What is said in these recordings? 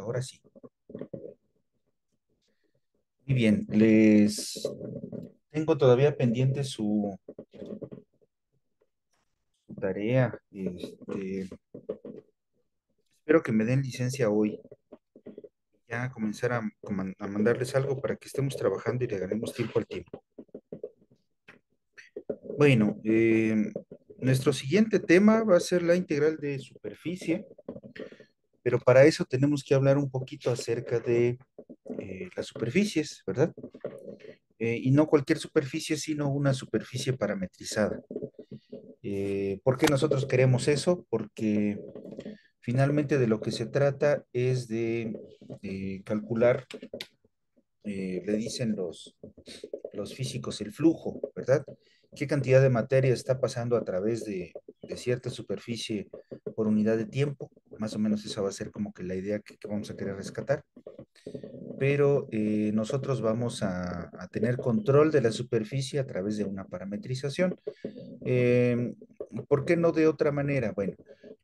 ahora sí. Muy bien, les tengo todavía pendiente su, tarea. Este, espero que me den licencia hoy. Ya comenzar a, mandarles algo para que estemos trabajando y le ganemos tiempo al tiempo. Bueno, eh, nuestro siguiente tema va a ser la integral de superficie. Pero para eso tenemos que hablar un poquito acerca de eh, las superficies, ¿verdad? Eh, y no cualquier superficie, sino una superficie parametrizada. Eh, ¿Por qué nosotros queremos eso? Porque finalmente de lo que se trata es de, calcular, le dicen los, los físicos, el flujo, ¿verdad? ¿Qué cantidad de materia está pasando a través de cierta superficie por unidad de tiempo? Más o menos esa va a ser como que la idea que, vamos a querer rescatar. Pero eh, nosotros vamos a, tener control de la superficie a través de una parametrización. Em, ¿Por qué no de otra manera? Bueno,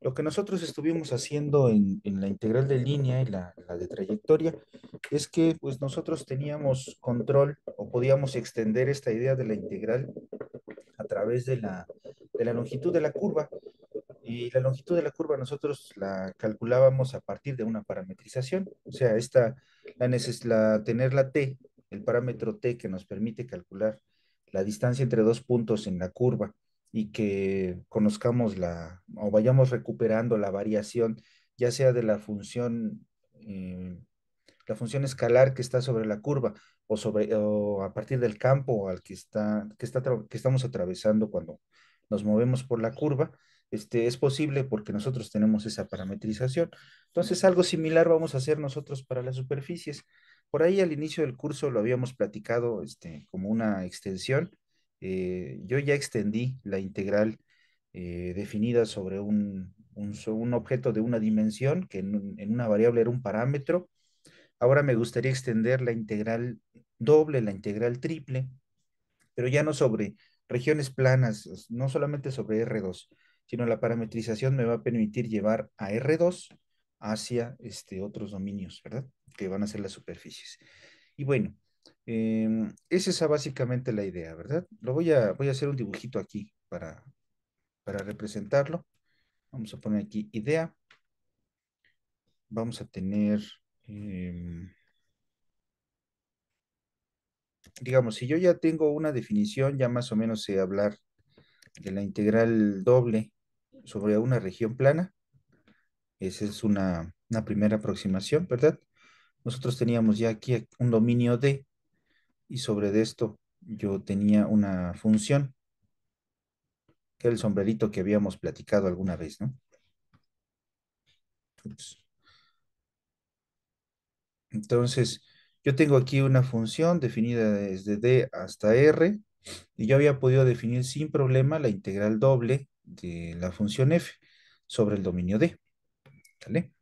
lo que nosotros estuvimos haciendo en, la integral de línea y la, de trayectoria es que pues nosotros teníamos control o podíamos extender esta idea de la integral a través de la longitud de la curva. Y la longitud de la curva nosotros la calculábamos a partir de una parametrización, o sea, esta, la, tener la T, el parámetro T que nos permite calcular la distancia entre dos puntos en la curva y que conozcamos la, o vayamos recuperando la variación, ya sea de la función, eh, la función escalar que está sobre la curva o, sobre, o a partir del campo al que, está, que, está, que estamos atravesando cuando nos movemos por la curva, este, es posible porque nosotros tenemos esa parametrización. Entonces, algo similar vamos a hacer nosotros para las superficies. Por ahí al inicio del curso lo habíamos platicado este, como una extensión. Eh, yo ya extendí la integral eh, definida sobre un, objeto de una dimensión, que en, en una variable era un parámetro. Ahora me gustaría extender la integral doble, la integral triple, pero ya no sobre regiones planas, no solamente sobre R2, sino la parametrización me va a permitir llevar a R2 hacia este, otros dominios, ¿verdad? Que van a ser las superficies. Y bueno, em, esa es básicamente la idea, ¿verdad? Lo voy a, voy a hacer un dibujito aquí para, para representarlo. Vamos a poner aquí idea. Vamos a tener, em, digamos, si yo ya tengo una definición, ya más o menos sé hablar de la integral doble sobre una región plana. Esa es una, una primera aproximación, ¿verdad? Nosotros teníamos ya aquí un dominio D y sobre de esto yo tenía una función, que era el sombrerito que habíamos platicado alguna vez, ¿no? Entonces, yo tengo aquí una función definida desde D hasta R, y yo había podido definir sin problema la integral doble de la función f sobre el dominio D. ¿Vale?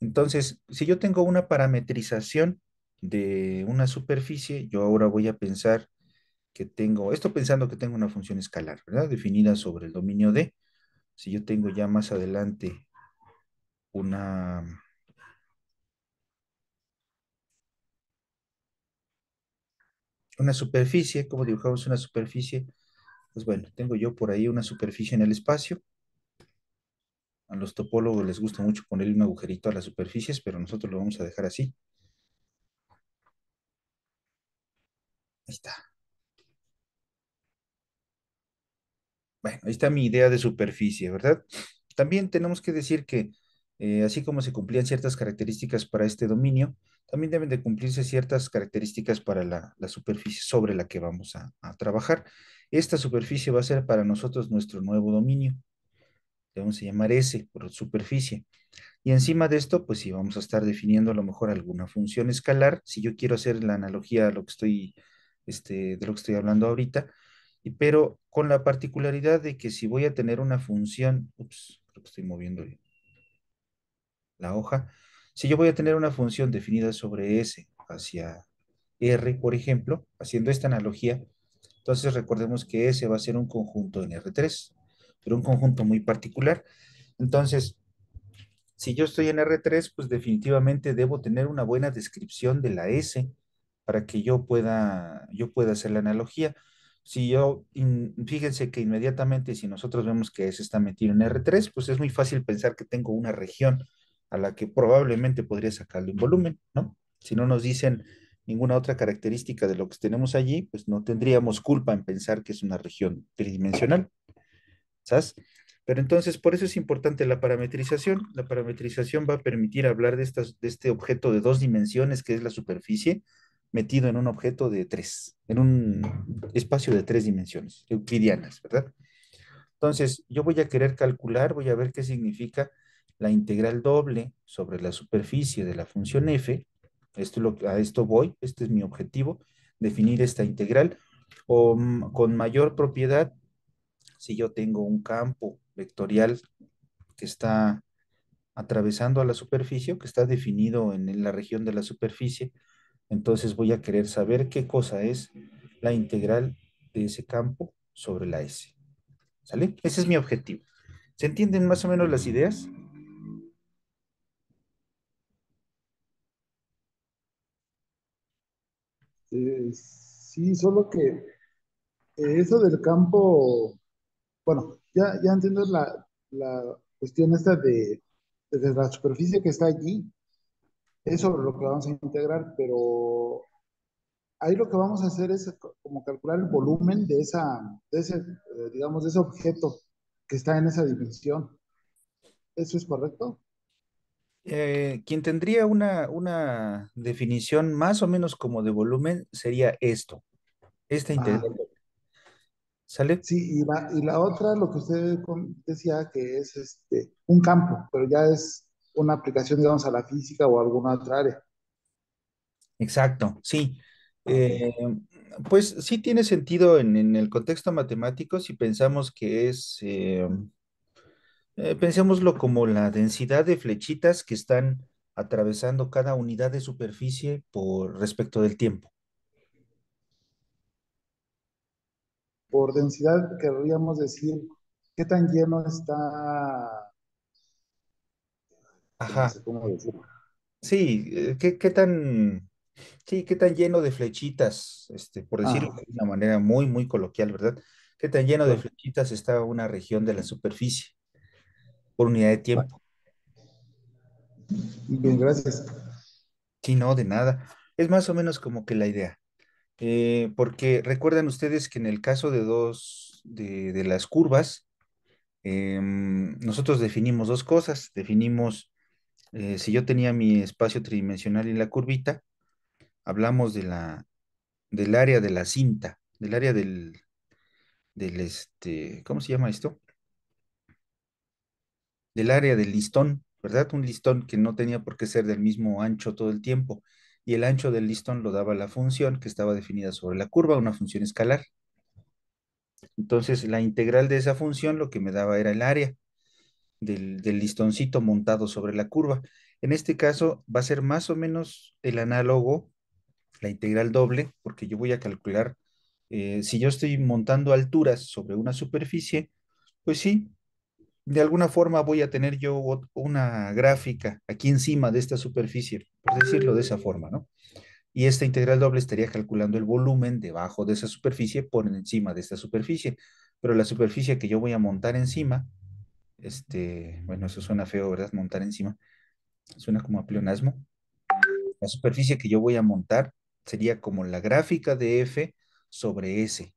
Entonces, si yo tengo una parametrización de una superficie, yo ahora voy a pensar que tengo, esto pensando que tengo una función escalar, ¿verdad? Definida sobre el dominio D. Si yo tengo ya más adelante una... Una superficie, como dibujamos una superficie? Pues bueno, tengo yo por ahí una superficie en el espacio. A los topólogos les gusta mucho ponerle un agujerito a las superficies, pero nosotros lo vamos a dejar así. Ahí está. Bueno, ahí está mi idea de superficie, ¿verdad? También tenemos que decir que, eh, así como se cumplían ciertas características para este dominio, también deben de cumplirse ciertas características para la, superficie sobre la que vamos a, trabajar. Esta superficie va a ser para nosotros nuestro nuevo dominio. Le vamos a llamar S por superficie. Y encima de esto, pues sí, vamos a estar definiendo a lo mejor alguna función escalar. Si yo quiero hacer la analogía a lo que estoy, este, de lo que estoy hablando ahorita, pero con la particularidad de que si voy a tener una función, ups, creo que estoy moviendo la hoja, si yo voy a tener una función definida sobre S hacia R, por ejemplo, haciendo esta analogía, entonces recordemos que S va a ser un conjunto en R3, pero un conjunto muy particular. Entonces, si yo estoy en R3, pues definitivamente debo tener una buena descripción de la S para que yo pueda, yo pueda hacer la analogía. Si yo, fíjense que inmediatamente si nosotros vemos que S está metido en R3, pues es muy fácil pensar que tengo una región a la que probablemente podría sacarle un volumen, ¿no? Si no nos dicen ninguna otra característica de lo que tenemos allí, pues no tendríamos culpa en pensar que es una región tridimensional. ¿Sabes? Pero entonces, por eso es importante la parametrización. La parametrización va a permitir hablar de, de este objeto de dos dimensiones, que es la superficie, metido en un objeto de tres, en un espacio de tres dimensiones, euclidianas, ¿verdad? Entonces, yo voy a querer calcular, voy a ver qué significa la integral doble sobre la superficie de la función f, esto lo, a esto voy, este es mi objetivo, definir esta integral, o con mayor propiedad, si yo tengo un campo vectorial que está atravesando a la superficie, que está definido en la región de la superficie, entonces voy a querer saber qué cosa es la integral de ese campo sobre la S. ¿Sale? Ese es mi objetivo. ¿Se entienden más o menos las ideas? sí, solo que eh, eso del campo, bueno, ya, ya entiendo la, cuestión esta de, la superficie que está allí, es lo que vamos a integrar, pero ahí lo que vamos a hacer es como calcular el volumen de, esa, de ese, eh, digamos, de ese objeto que está en esa dimensión. ¿Eso es correcto? Eh, quien tendría una, una definición más o menos como de volumen sería esto, esta ah. integral. ¿Sale? Sí, y la, otra, lo que usted decía, que es este, un campo, pero ya es una aplicación, digamos, a la física o alguna otra área. Exacto, sí. Eh, pues sí tiene sentido en, el contexto matemático si pensamos que es eh, eh, pensémoslo como la densidad de flechitas que están atravesando cada unidad de superficie por respecto del tiempo. Por densidad querríamos decir qué tan lleno está... Ajá. Sí, eh, ¿qué, tan... Sí, qué tan lleno de flechitas, este, por ah. decirlo de una manera muy, muy coloquial, ¿verdad? ¿Qué tan lleno de flechitas está una región de la superficie? unidad de tiempo. Bien, gracias. Sí, no, de nada. Es más o menos como que la idea. Eh, porque recuerdan ustedes que en el caso de dos de, las curvas, em, nosotros definimos dos cosas. Definimos, eh, si yo tenía mi espacio tridimensional en la curvita, hablamos de la, del área de la cinta, del área del, del este, ¿cómo se llama esto? del área del listón, ¿verdad? Un listón que no tenía por qué ser del mismo ancho todo el tiempo. Y el ancho del listón lo daba la función que estaba definida sobre la curva, una función escalar. Entonces, la integral de esa función lo que me daba era el área del, listoncito montado sobre la curva. En este caso, va a ser más o menos el análogo, la integral doble, porque yo voy a calcular, eh, si yo estoy montando alturas sobre una superficie, pues sí, de alguna forma voy a tener yo una gráfica aquí encima de esta superficie, por decirlo de esa forma, ¿no? Y esta integral doble estaría calculando el volumen debajo de esa superficie por encima de esta superficie. Pero la superficie que yo voy a montar encima, este, bueno, eso suena feo, ¿verdad? Montar encima. Suena como a pleonasmo. La superficie que yo voy a montar sería como la gráfica de F sobre S.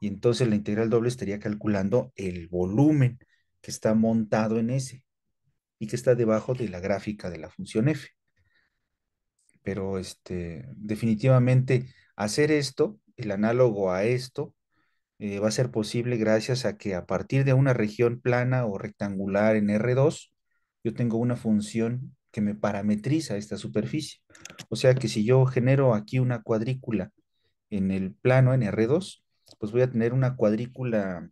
Y entonces la integral doble estaría calculando el volumen que está montado en S y que está debajo de la gráfica de la función f. Pero este, definitivamente hacer esto, el análogo a esto, eh, va a ser posible gracias a que a partir de una región plana o rectangular en R2, yo tengo una función que me parametriza esta superficie. O sea que si yo genero aquí una cuadrícula en el plano, en R2, pues voy a tener una cuadrícula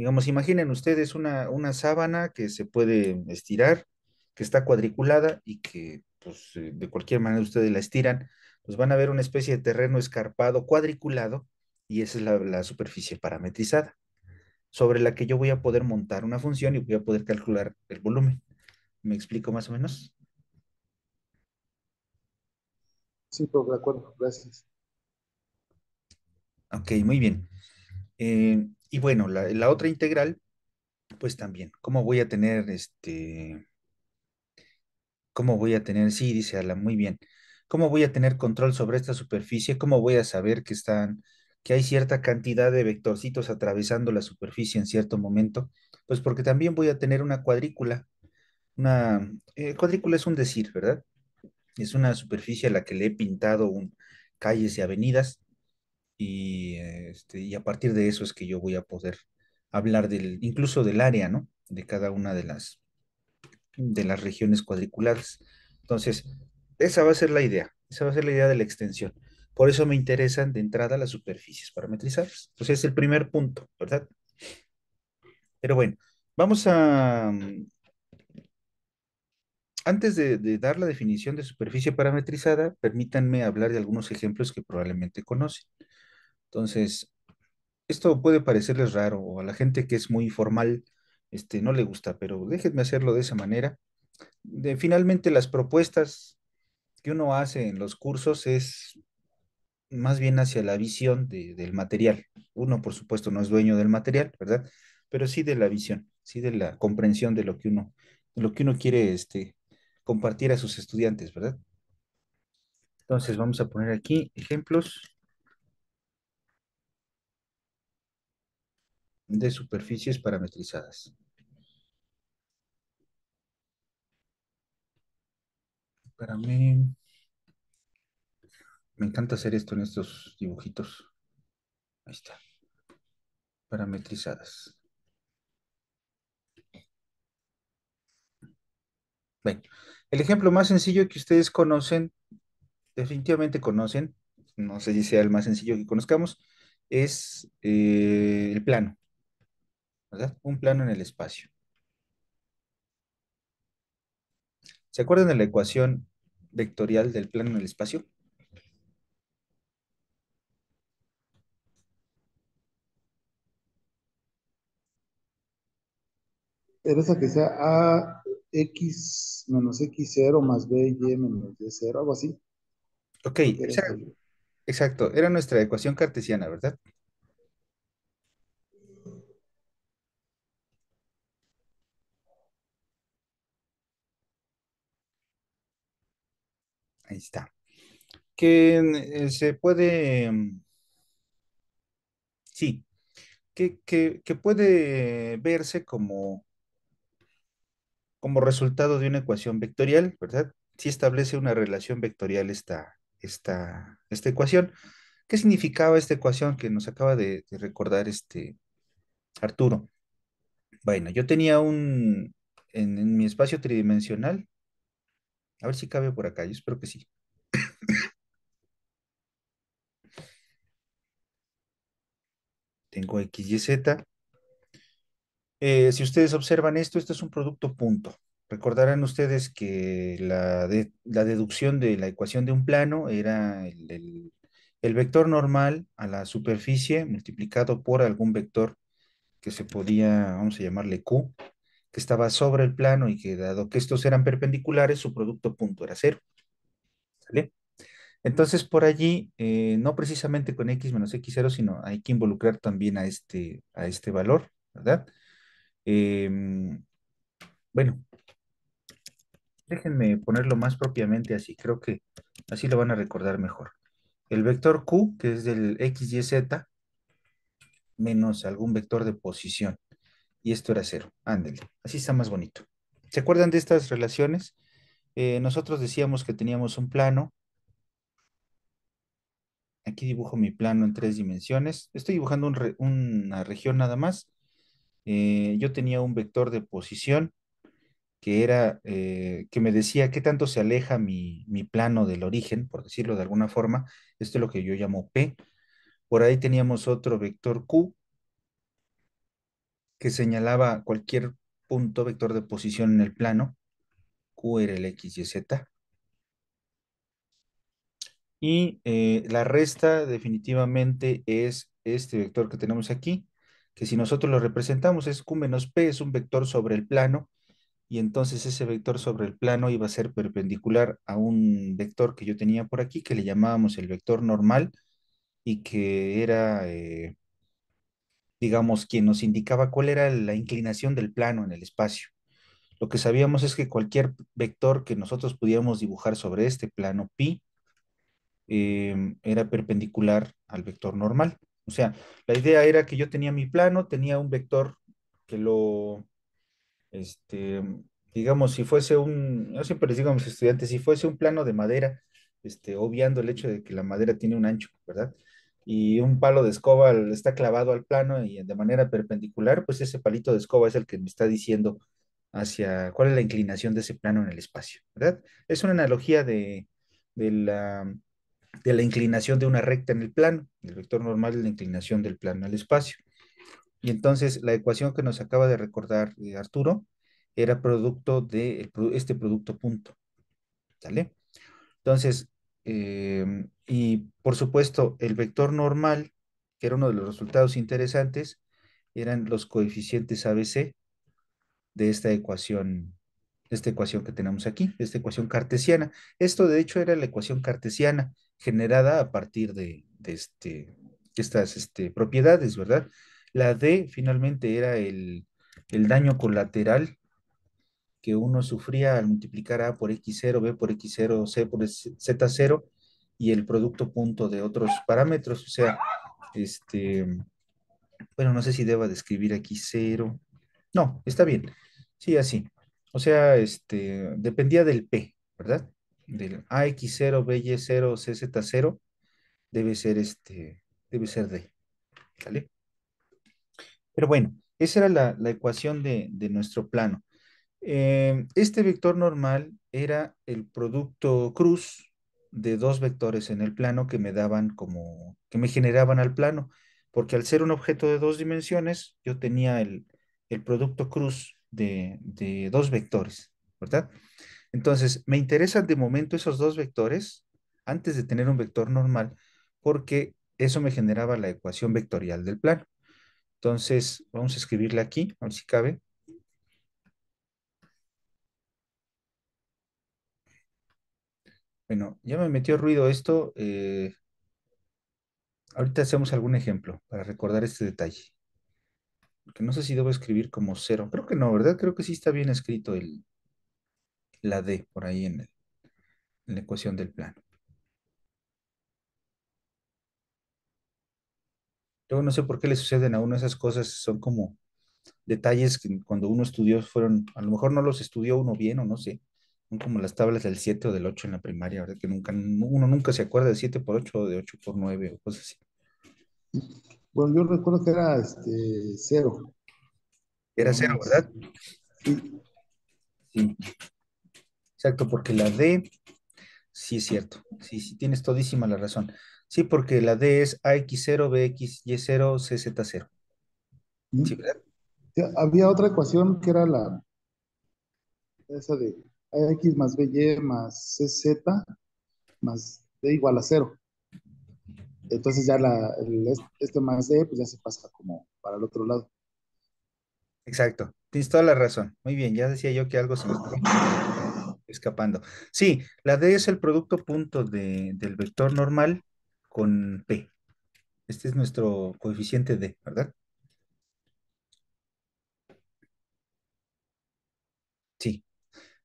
Digamos, imaginen ustedes una, sábana que se puede estirar, que está cuadriculada y que pues, eh, de cualquier manera ustedes la estiran, pues van a ver una especie de terreno escarpado, cuadriculado, y esa es la, superficie parametrizada, sobre la que yo voy a poder montar una función y voy a poder calcular el volumen. ¿Me explico más o menos? Sí, por pues, de acuerdo, gracias. Ok, muy bien. Eh, y bueno, la, otra integral, pues también, ¿cómo voy a tener este... ¿Cómo voy a tener? Sí, dice muy bien. ¿Cómo voy a tener control sobre esta superficie? ¿Cómo voy a saber que están, que hay cierta cantidad de vectorcitos atravesando la superficie en cierto momento? Pues porque también voy a tener una cuadrícula. Una eh, cuadrícula es un decir, ¿verdad? Es una superficie a la que le he pintado calles y avenidas y, este, y a partir de eso es que yo voy a poder hablar del, incluso del área, ¿no? De cada una de las, de las regiones cuadriculares. Entonces, esa va a ser la idea, esa va a ser la idea de la extensión. Por eso me interesan de entrada las superficies parametrizadas. Entonces, es el primer punto, ¿verdad? Pero bueno, vamos a... Mm, antes de, de dar la definición de superficie parametrizada, permítanme hablar de algunos ejemplos que probablemente conocen. Entonces, esto puede parecerles raro o a la gente que es muy formal, este, no le gusta, pero déjenme hacerlo de esa manera. De, finalmente, las propuestas que uno hace en los cursos es más bien hacia la visión del material. Uno, por supuesto, no es dueño del material, ¿verdad? Pero sí de la visión, sí de la comprensión de lo que uno, lo que uno quiere este, compartir a sus estudiantes, ¿verdad? Entonces, vamos a poner aquí ejemplos. de superficies parametrizadas. Para mí, me encanta hacer esto en estos dibujitos. Ahí está. Parametrizadas. Bueno, el ejemplo más sencillo que ustedes conocen, definitivamente conocen, no sé si sea el más sencillo que conozcamos, es eh, el plano. ¿verdad? Un plano en el espacio. ¿Se acuerdan de la ecuación vectorial del plano en el espacio? Era esa que sea AX menos X0 más BY menos Y0, algo así. Ok, exacto. exacto. Era nuestra ecuación cartesiana, ¿verdad? está. Que eh, se puede, mm, sí, que, que, puede verse como, como resultado de una ecuación vectorial, ¿verdad? Si establece una relación vectorial esta, esta, esta ecuación. ¿Qué significaba esta ecuación que nos acaba de, recordar este Arturo? Bueno, yo tenía un, en, mi espacio tridimensional, a ver si cabe por acá, yo espero que sí. Tengo X, Y, Z. Eh, si ustedes observan esto, esto es un producto punto. Recordarán ustedes que la, la deducción de la ecuación de un plano era el, el vector normal a la superficie multiplicado por algún vector que se podía, vamos a llamarle Q, que estaba sobre el plano y que dado que estos eran perpendiculares, su producto punto era cero. ¿Sale? Entonces, por allí, eh, no precisamente con x menos x0, sino hay que involucrar también a este, a este valor, ¿verdad? Em, bueno, déjenme ponerlo más propiamente así, creo que así lo van a recordar mejor. El vector q, que es del x, y, z, menos algún vector de posición, y esto era cero. Ándele, así está más bonito. ¿Se acuerdan de estas relaciones? Eh, nosotros decíamos que teníamos un plano. Aquí dibujo mi plano en tres dimensiones. Estoy dibujando una región nada más. Eh, yo tenía un vector de posición que era, eh, que me decía qué tanto se aleja mi, mi, plano del origen, por decirlo de alguna forma. Esto es lo que yo llamo P. Por ahí teníamos otro vector Q, que señalaba cualquier punto vector de posición en el plano Q, R, X, Y, Z. Y eh, la resta definitivamente es este vector que tenemos aquí, que si nosotros lo representamos es Q menos P, es un vector sobre el plano, y entonces ese vector sobre el plano iba a ser perpendicular a un vector que yo tenía por aquí, que le llamábamos el vector normal, y que era eh, digamos, quien nos indicaba cuál era la inclinación del plano en el espacio. Lo que sabíamos es que cualquier vector que nosotros pudiéramos dibujar sobre este plano pi em, era perpendicular al vector normal. O sea, la idea era que yo tenía mi plano, tenía un vector que lo, este, digamos, si fuese un, no siempre les digo a mis estudiantes, si fuese un plano de madera, este, obviando el hecho de que la madera tiene un ancho, ¿verdad? y un palo de escoba está clavado al plano y de manera perpendicular, pues ese palito de escoba es el que me está diciendo hacia cuál es la inclinación de ese plano en el espacio, ¿verdad? Es una analogía de, la, de la inclinación de una recta en el plano. El vector normal de la inclinación del plano al espacio. Y entonces la ecuación que nos acaba de recordar eh, Arturo era producto de este producto punto. ¿Sale? Entonces, em, y por supuesto, el vector normal, que era uno de los resultados interesantes, eran los coeficientes ABC de esta ecuación, esta ecuación que tenemos aquí, esta ecuación cartesiana. Esto de hecho era la ecuación cartesiana generada a partir de, este, estas este, propiedades, ¿verdad? La D finalmente era el, el daño colateral que uno sufría al multiplicar A por X0, B por X0, C por Z0 y el producto punto de otros parámetros. O sea, este, bueno, no sé si deba describir aquí cero. No, está bien. Sí, así. O sea, este, dependía del P, ¿verdad? Del AX0, BY0, CZ0, debe ser este, debe ser D. ¿Sale? Pero bueno, esa era la, ecuación de, nuestro plano. Eh, este vector normal era el producto cruz de dos vectores en el plano que me daban como, que me generaban al plano, porque al ser un objeto de dos dimensiones, yo tenía el, el producto cruz de, de dos vectores, ¿verdad? Entonces, me interesan de momento esos dos vectores antes de tener un vector normal, porque eso me generaba la ecuación vectorial del plano. Entonces, vamos a escribirla aquí, a ver si cabe. Bueno, ya me metió ruido esto. Eh, ahorita hacemos algún ejemplo para recordar este detalle. Que no sé si debo escribir como cero. Creo que no, ¿verdad? Creo que sí está bien escrito la D por ahí en, la ecuación del plano. Yo no sé por qué le suceden a uno esas cosas, son como detalles que cuando uno estudió fueron, a lo mejor no los estudió uno bien o no sé, como las tablas del 7 o del 8 en la primaria, ¿verdad? Que nunca, uno nunca se acuerda de 7 por 8 o de 8 por 9 o cosas así. Bueno, yo recuerdo que era este, cero. Era cero, ¿verdad? Sí. sí. Exacto, porque la D, sí es cierto, sí, sí, tienes todísima la razón. Sí, porque la D es AX0, BX, y 0 CZ0. ¿Sí, ¿verdad? había otra ecuación que era la, esa de X más BY más CZ más D igual a cero. Entonces ya la, este más D pues ya se pasa como para el otro lado. Exacto, tienes toda la razón. Muy bien, ya decía yo que algo se me está escapando. Sí, la D es el producto punto del vector normal con P. Este es nuestro coeficiente D, ¿verdad?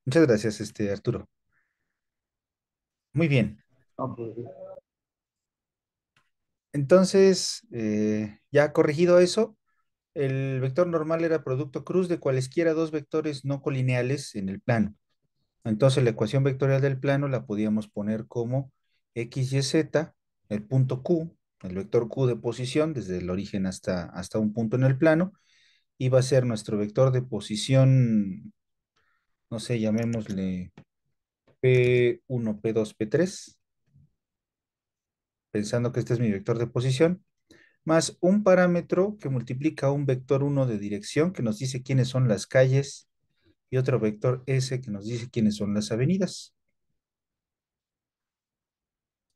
Muchas gracias, este, Arturo. Muy bien. Pues, Entonces, eh, ya corregido eso, el vector normal era producto cruz de cualesquiera dos vectores no colineales en el plano. Entonces, la ecuación vectorial del plano la podíamos poner como x, y, z, el punto q, el vector q de posición, desde el origen hasta, hasta un punto en el plano, y va a ser nuestro vector de posición no sé, llamémosle P1, P2, P3, pensando que este es mi vector de posición, más un parámetro que multiplica un vector 1 de dirección que nos dice quiénes son las calles y otro vector S que nos dice quiénes son las avenidas.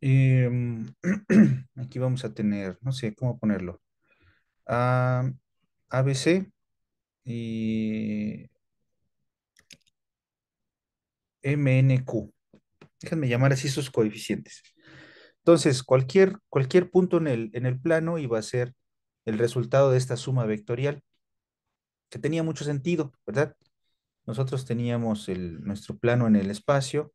Em, aquí vamos a tener, no sé cómo ponerlo, a, ABC y MNQ. Déjenme llamar así sus coeficientes. Entonces, cualquier, cualquier punto en el, en el plano iba a ser el resultado de esta suma vectorial, que tenía mucho sentido, ¿verdad? Nosotros teníamos el, nuestro plano en el espacio.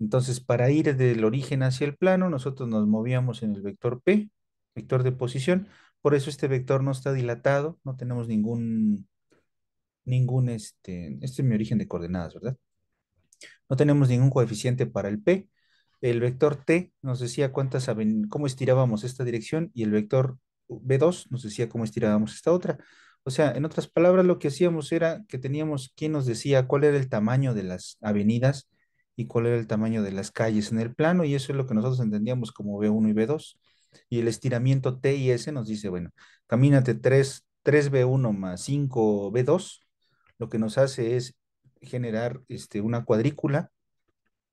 Entonces, para ir del origen hacia el plano, nosotros nos movíamos en el vector P, vector de posición. Por eso este vector no está dilatado, no tenemos ningún ningún, este, este es mi origen de coordenadas, ¿verdad? No tenemos ningún coeficiente para el P. El vector T nos decía cuántas, cómo estirábamos esta dirección y el vector B2 nos decía cómo estirábamos esta otra. O sea, en otras palabras, lo que hacíamos era que teníamos quien nos decía cuál era el tamaño de las avenidas y cuál era el tamaño de las calles en el plano, y eso es lo que nosotros entendíamos como B1 y B2. Y el estiramiento T y S nos dice, bueno, camínate 3, 3B1 más 5B2 lo que nos hace es generar este, una cuadrícula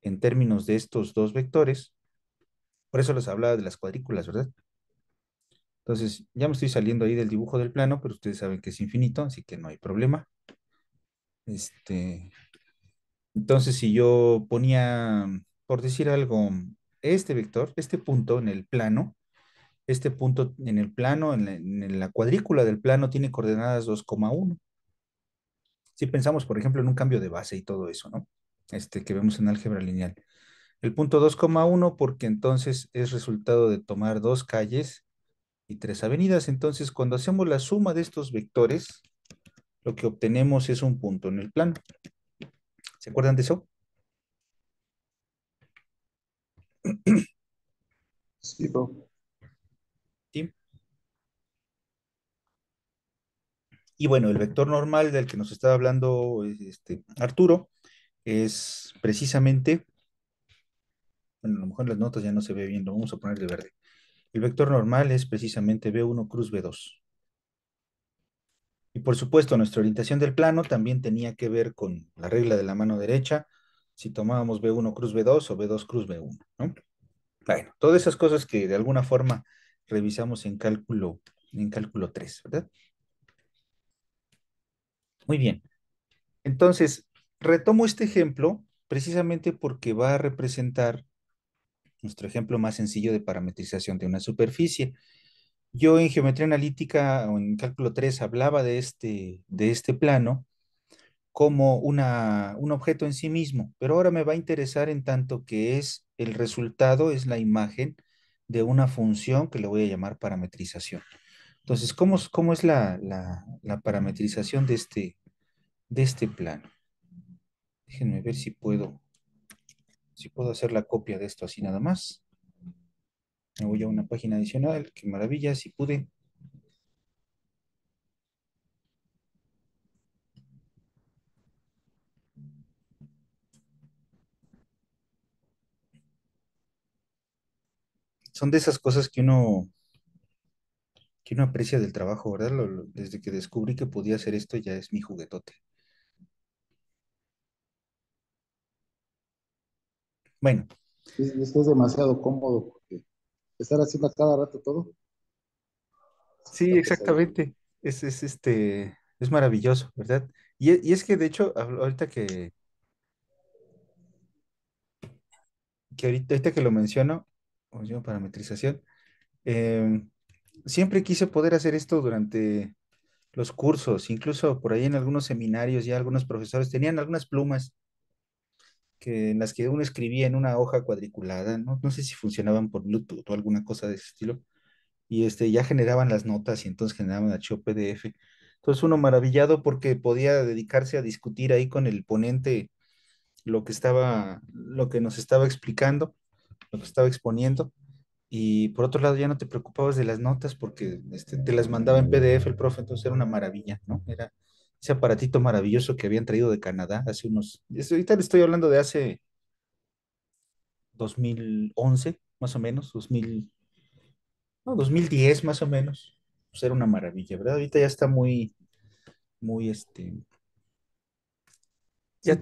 en términos de estos dos vectores. Por eso les hablaba de las cuadrículas, ¿verdad? Entonces, ya me estoy saliendo ahí del dibujo del plano, pero ustedes saben que es infinito, así que no hay problema. Este, entonces, si yo ponía, por decir algo, este vector, este punto en el plano, este punto en el plano, en la, en la cuadrícula del plano tiene coordenadas 2,1. Si pensamos, por ejemplo, en un cambio de base y todo eso, ¿no? Este que vemos en álgebra lineal. El punto 2,1 porque entonces es resultado de tomar dos calles y tres avenidas. Entonces, cuando hacemos la suma de estos vectores, lo que obtenemos es un punto en el plano. ¿Se acuerdan de eso? Sí, Bob. Y bueno, el vector normal del que nos estaba hablando eh, este, Arturo es precisamente, bueno, a lo mejor las notas ya no se ve bien, lo vamos a poner de verde. El vector normal es precisamente B1 cruz B2. Y por supuesto, nuestra orientación del plano también tenía que ver con la regla de la mano derecha, si tomábamos B1 cruz B2 o B2 cruz B1, ¿no? Bueno, todas esas cosas que de alguna forma revisamos en cálculo, en cálculo 3, ¿verdad? Muy bien. Entonces, retomo este ejemplo precisamente porque va a representar nuestro ejemplo más sencillo de parametrización de una superficie. Yo en geometría analítica o en cálculo 3 hablaba de este, de este plano como una, un objeto en sí mismo, pero ahora me va a interesar en tanto que es el resultado, es la imagen de una función que le voy a llamar parametrización. Entonces, ¿cómo, cómo es la, la parametrización de este, de este plano. Déjenme ver si puedo, si puedo hacer la copia de esto así nada más. Me voy a una página adicional, qué maravilla, si pude. Son de esas cosas que uno que uno aprecia del trabajo, ¿verdad? desde que descubrí que podía hacer esto ya es mi juguetote. Bueno. Esto es, demasiado cómodo porque estar haciendo cada rato todo. Sí, exactamente. Es, es, este, es maravilloso, ¿verdad? Y, y es que de hecho, ahorita que, que ahorita, que lo menciono, o parametrización, eh, em, siempre quise poder hacer esto durante los cursos, incluso por ahí en algunos seminarios ya algunos profesores tenían algunas plumas que, en las que uno escribía en una hoja cuadriculada, ¿no? no sé si funcionaban por Bluetooth o alguna cosa de ese estilo, y este, ya generaban las notas y entonces generaban archivo PDF. Entonces uno maravillado porque podía dedicarse a discutir ahí con el ponente lo que estaba, lo que nos estaba explicando, lo que estaba exponiendo y por otro lado, ya no te preocupabas de las notas porque este, te las mandaba en PDF el profe, entonces era una maravilla, ¿no? Era ese aparatito maravilloso que habían traído de Canadá hace unos. Ahorita le estoy hablando de hace 2011, más o menos, 2000, 2010, más o menos. Pues era una maravilla, ¿verdad? Ahorita ya está muy, muy este. Ya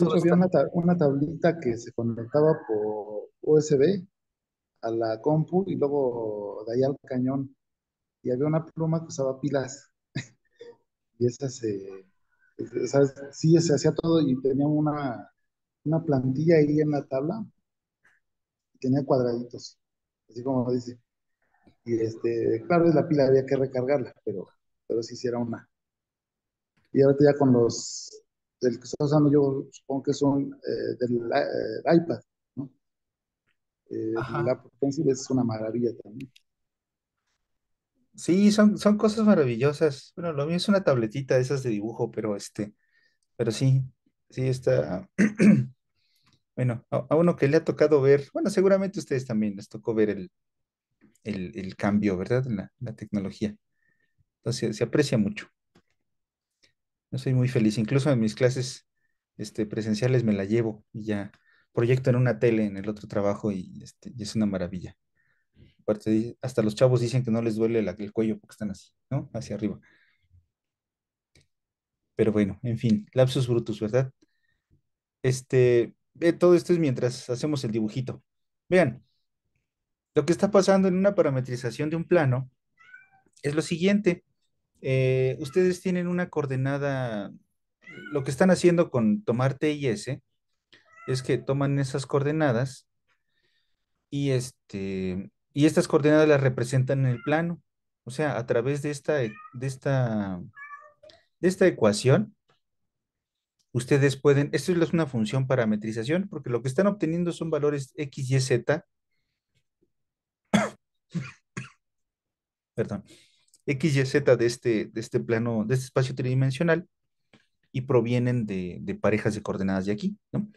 una, tablita que se conectaba por USB a la compu y luego de ahí al cañón. Y había una pluma que usaba pilas. y esa se. O sí, se hacía todo y tenía una, plantilla ahí en la tabla. Y tenía cuadraditos, así como dice. Y este, claro, es la pila, había que recargarla, pero, pero sí, hiciera una. Y ahorita ya con los, el que estoy usando yo, supongo que son eh, del eh, iPad, eh, la potencia es una maravilla también. Sí, son, son cosas maravillosas. Bueno, lo mío es una tabletita de esas de dibujo, pero este, pero sí, sí está. Bueno, a, uno que le ha tocado ver, bueno, seguramente a ustedes también les tocó ver el, cambio, ¿verdad? la, tecnología. Entonces, se aprecia mucho. No soy muy feliz. Incluso en mis clases este, presenciales me la llevo y ya proyecto en una tele en el otro trabajo y, este, es una maravilla. Aparte, hasta los chavos dicen que no les duele el cuello porque están así, ¿no? Hacia arriba. Pero bueno, en fin, lapsus brutus, ¿verdad? Este, todo esto es mientras hacemos el dibujito. Vean, lo que está pasando en una parametrización de un plano es lo siguiente. Eh, ustedes tienen una coordenada, lo que están haciendo con tomar T y S es que toman esas coordenadas y, este, y estas coordenadas las representan en el plano. O sea, a través de esta, e, de esta, de esta ecuación, ustedes pueden, esto es una función parametrización, porque lo que están obteniendo son valores X, Y, Z. Perdón. X, Y, Z de este, este plano, de este espacio tridimensional, y provienen de, de parejas de coordenadas de aquí, ¿no?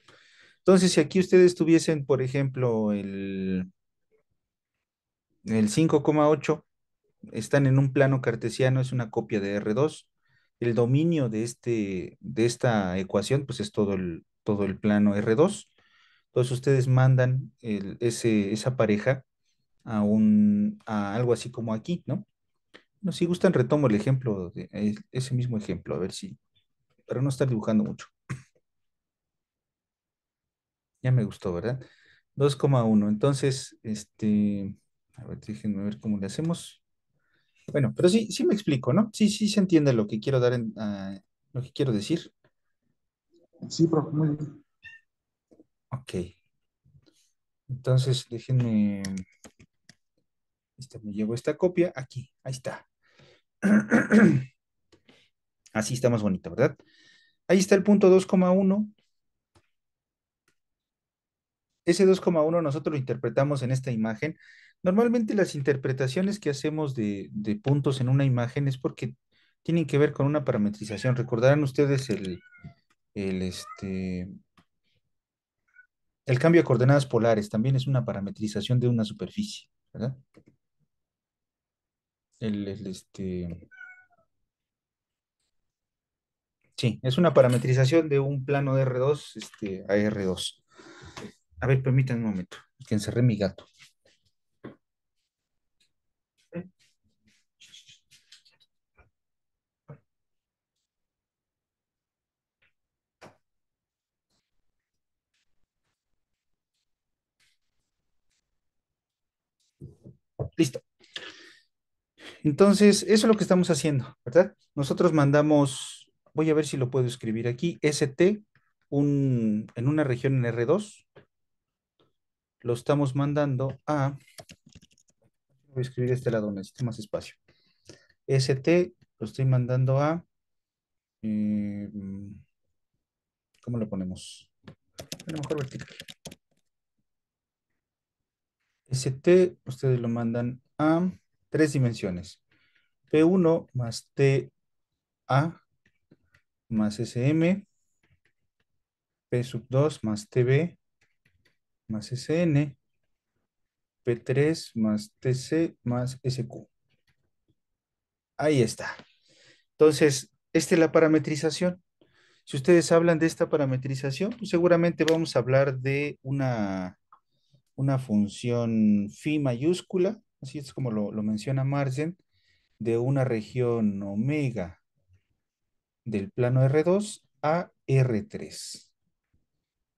Entonces, si aquí ustedes tuviesen, por ejemplo, el, el 5,8, están en un plano cartesiano, es una copia de R2. El dominio de, este, de esta ecuación, pues es todo el, todo el plano R2. Entonces ustedes mandan esa pareja a, un, a algo así como aquí, ¿no? No, si gustan, retomo el ejemplo, de, ese mismo ejemplo, a ver si, para no estar dibujando mucho me gustó, ¿verdad? 2,1. Entonces, este, a ver, déjenme ver cómo le hacemos. Bueno, pero sí, sí me explico, ¿no? Sí, sí se entiende lo que quiero dar, en, ah, lo que quiero decir. Sí, profe, muy bien. Ok. Entonces, déjenme, este, me llevo esta copia aquí, ahí está. Así está más bonito, ¿verdad? Ahí está el punto 2,1 ese 2,1 nosotros lo interpretamos en esta imagen. Normalmente las interpretaciones que hacemos de, puntos en una imagen es porque tienen que ver con una parametrización. Recordarán ustedes el, este, el cambio de coordenadas polares. También es una parametrización de una superficie, ¿verdad? El, este... Sí, es una parametrización de un plano de R2 este, a R2. A ver, permítanme un momento, que encerré mi gato. Listo. Entonces, eso es lo que estamos haciendo, ¿verdad? Nosotros mandamos, voy a ver si lo puedo escribir aquí, ST en una región en R2, lo estamos mandando a, voy a escribir este lado, necesito más espacio. ST lo estoy mandando a, eh, ¿cómo lo ponemos? A lo mejor vertical. ST, ustedes lo mandan a tres dimensiones. P1 más TA más SM, P sub 2 más TB más SN, P3 más TC más SQ. Ahí está. Entonces, esta es la parametrización. Si ustedes hablan de esta parametrización, pues seguramente vamos a hablar de una, una función phi mayúscula, así es como lo, lo menciona Margen, de una región omega del plano R2 a R3.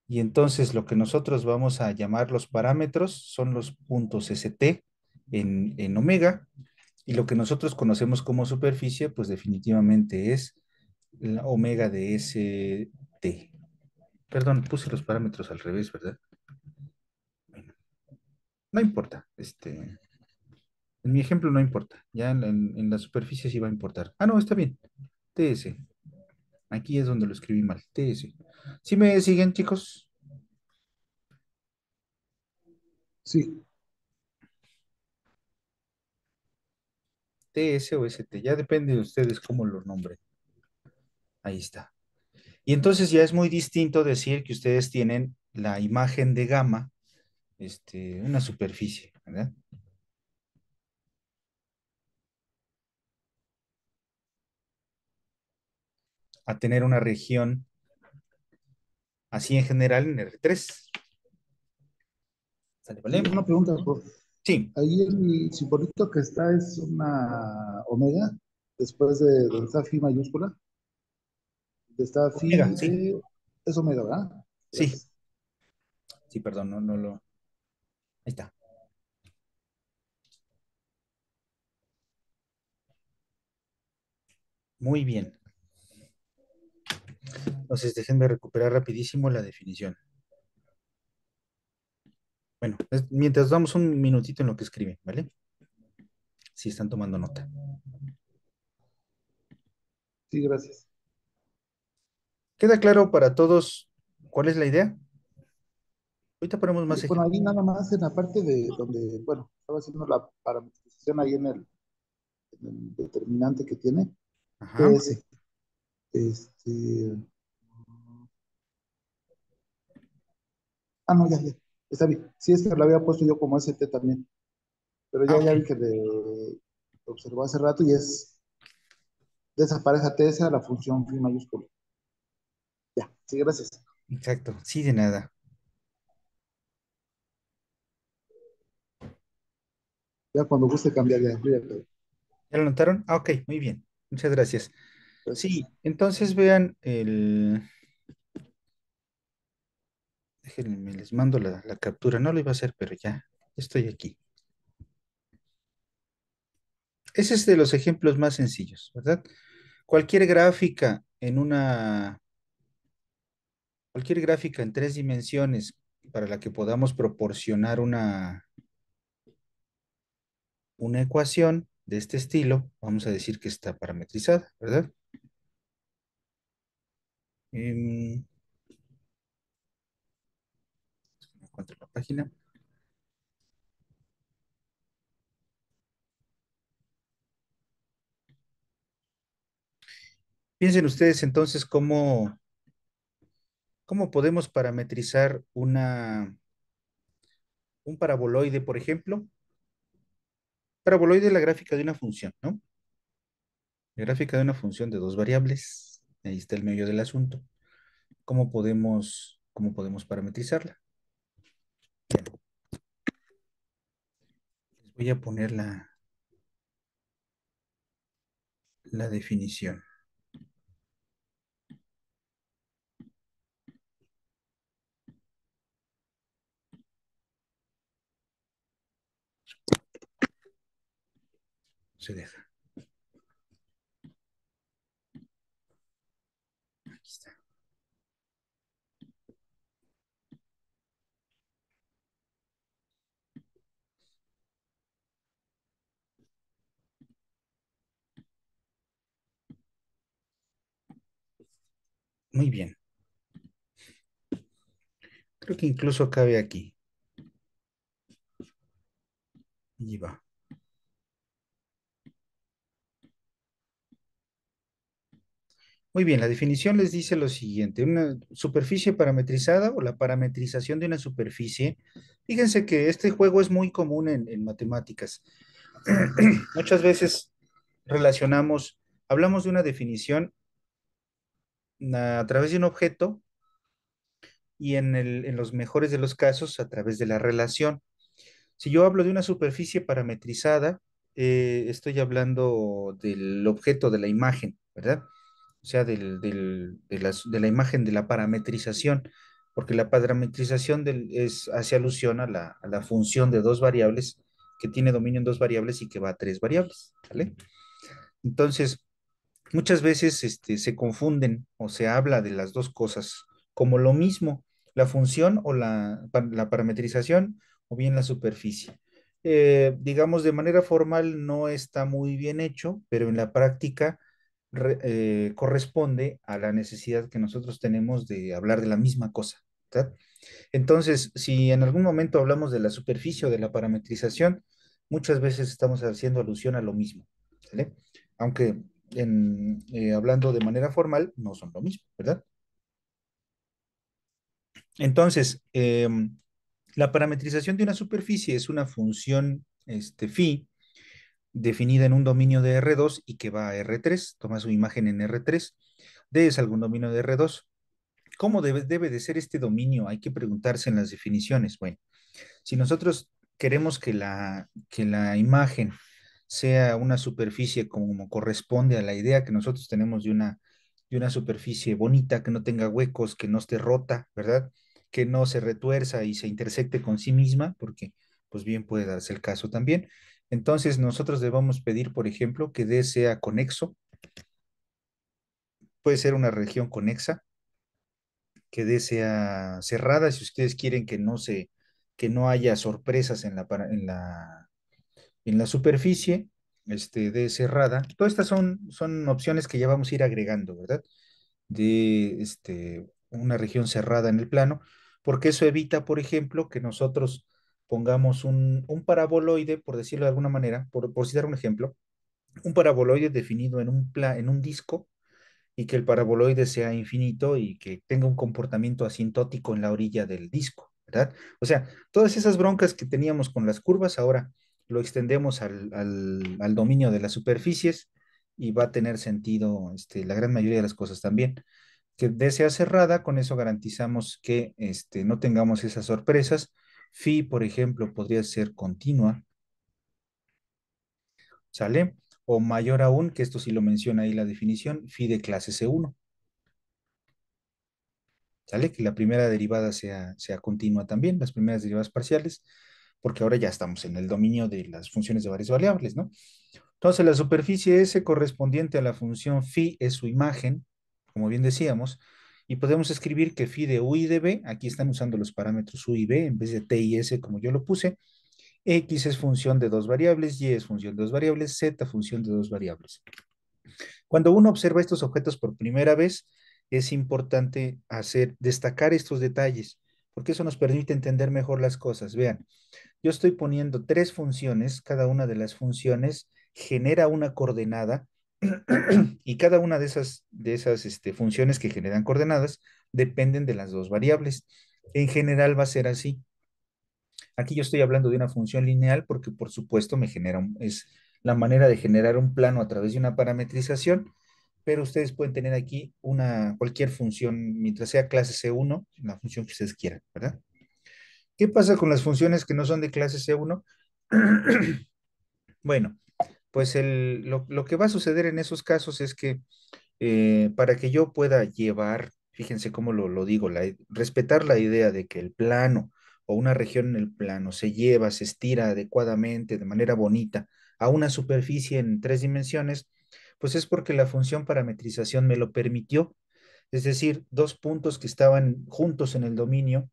Y entonces lo que nosotros vamos a llamar los parámetros son los puntos ST en, en omega. Y lo que nosotros conocemos como superficie, pues definitivamente es la omega de ST. Perdón, puse los parámetros al revés, ¿verdad? Bueno, no importa. Este, en mi ejemplo no importa. Ya en, la superficie sí va a importar. Ah, no, está bien. TS. Aquí es donde lo escribí mal. TS. ¿Sí me siguen, chicos? Sí. TS o ST. Ya depende de ustedes cómo lo nombren. Ahí está. Y entonces ya es muy distinto decir que ustedes tienen la imagen de gama, este, una superficie, ¿verdad? a tener una región así en general en R3. ¿Sale, vale? Una pregunta, Sí. Ahí el simbolito que está es una omega después de donde está phi mayúscula. Está phi sí. es omega, ¿verdad? Sí. Sí, perdón, no, no lo. Ahí está. Muy bien. Entonces, déjenme recuperar rapidísimo la definición. Bueno, mientras damos un minutito en lo que escriben, ¿vale? Si están tomando nota. Sí, gracias. ¿Queda claro para todos cuál es la idea? Ahorita ponemos más ejemplos. Bueno, ahí nada más en la parte de donde, bueno, estaba haciendo la parametrización ahí en el, determinante que tiene. Ajá. Este... Ah, no, ya, ya. Está bien. Sí, es que lo había puesto yo como ST también. Pero ya, ah, ya vi que le observó hace rato y es desaparece a la función fin mayúscula. Ya, sí, gracias. Exacto, sí, de nada. Ya cuando guste cambiar, ya. ¿Ya lo notaron? Ah, ok, muy bien. Muchas gracias. Sí, entonces vean el... Déjenme, les mando la, la captura. No lo iba a hacer, pero ya estoy aquí. Ese es de los ejemplos más sencillos, ¿verdad? Cualquier gráfica en una... Cualquier gráfica en tres dimensiones para la que podamos proporcionar una, una ecuación de este estilo, vamos a decir que está parametrizada, ¿verdad? Em, la página. Piensen ustedes entonces cómo, cómo podemos parametrizar una, un paraboloide, por ejemplo. Paraboloide es la gráfica de una función, ¿no? La gráfica de una función de dos variables ahí está el medio del asunto. ¿Cómo podemos, cómo podemos parametrizarla? Les voy a poner la, la definición. Se deja. Muy bien. Creo que incluso cabe aquí. Y va. Muy bien, la definición les dice lo siguiente, una superficie parametrizada o la parametrización de una superficie. Fíjense que este juego es muy común en, en matemáticas. Muchas veces relacionamos, hablamos de una definición a través de un objeto y en, los mejores de los casos a través de la relación. Si yo hablo de una superficie parametrizada, eh, estoy hablando del objeto de la imagen, ¿verdad? O sea, de, la, imagen de la parametrización, porque la parametrización es, hace alusión a la, a la, función de dos variables que tiene dominio en dos variables y que va a tres variables, ¿vale? Entonces, muchas veces este, se confunden o se habla de las dos cosas como lo mismo, la función o la, parametrización o bien la superficie. Eh, digamos, de manera formal no está muy bien hecho, pero en la práctica eh, corresponde a la necesidad que nosotros tenemos de hablar de la misma cosa. Entonces, si en algún momento hablamos de la superficie o de la parametrización, muchas veces estamos haciendo alusión a lo mismo, Aunque eh, hablando de manera formal, no son lo mismo, ¿verdad? Entonces, em, la parametrización de una superficie es una función este, phi definida en un dominio de R2 y que va a R3, toma su imagen en R3, de es algún dominio de R2. ¿Cómo debe, debe de ser este dominio? Hay que preguntarse en las definiciones. Bueno, si nosotros queremos que la, que la imagen sea una superficie como corresponde a la idea que nosotros tenemos de una, de una superficie bonita, que no tenga huecos, que no esté rota, ¿verdad? Que no se retuerza y se intersecte con sí misma, porque pues bien puede darse el caso también. Entonces nosotros debemos pedir, por ejemplo, que D sea conexo. Puede ser una región conexa. Que D sea cerrada, si ustedes quieren que no que no haya sorpresas en la, en la en la superficie este, de cerrada. Todas estas son, son opciones que ya vamos a ir agregando, ¿verdad? De este, una región cerrada en el plano, porque eso evita, por ejemplo, que nosotros pongamos un, paraboloide, por decirlo de alguna manera, por, por citar un ejemplo, un paraboloide definido en un, en un disco y que el paraboloide sea infinito y que tenga un comportamiento asintótico en la orilla del disco, ¿verdad? O sea, todas esas broncas que teníamos con las curvas ahora lo extendemos al, dominio de las superficies y va a tener sentido este, la gran mayoría de las cosas también. Que D sea cerrada, con eso garantizamos que este, no tengamos esas sorpresas. Phi, por ejemplo, podría ser continua. ¿Sale? O mayor aún, que esto sí lo menciona ahí la definición, phi de clase C1. ¿Sale? Que la primera derivada sea, sea continua también, las primeras derivadas parciales porque ahora ya estamos en el dominio de las funciones de varias variables, ¿no? Entonces, la superficie S correspondiente a la función phi es su imagen, como bien decíamos, y podemos escribir que phi de U y de B, aquí están usando los parámetros U y B en vez de T y S como yo lo puse, X es función de dos variables, Y es función de dos variables, Z función de dos variables. Cuando uno observa estos objetos por primera vez, es importante hacer, destacar estos detalles, porque eso nos permite entender mejor las cosas. Vean, yo estoy poniendo tres funciones, cada una de las funciones genera una coordenada y cada una de esas, de esas este, funciones que generan coordenadas dependen de las dos variables. En general va a ser así. Aquí yo estoy hablando de una función lineal porque por supuesto me genera es la manera de generar un plano a través de una parametrización, pero ustedes pueden tener aquí una, cualquier función, mientras sea clase C1, la función que ustedes quieran, ¿verdad? ¿Qué pasa con las funciones que no son de clase C1? bueno, pues lo, que va a suceder en esos casos es que eh, para que yo pueda llevar, fíjense cómo lo, digo, respetar la idea de que el plano o una región en el plano se lleva, se estira adecuadamente, de manera bonita, a una superficie en tres dimensiones, pues es porque la función parametrización me lo permitió. Es decir, dos puntos que estaban juntos en el dominio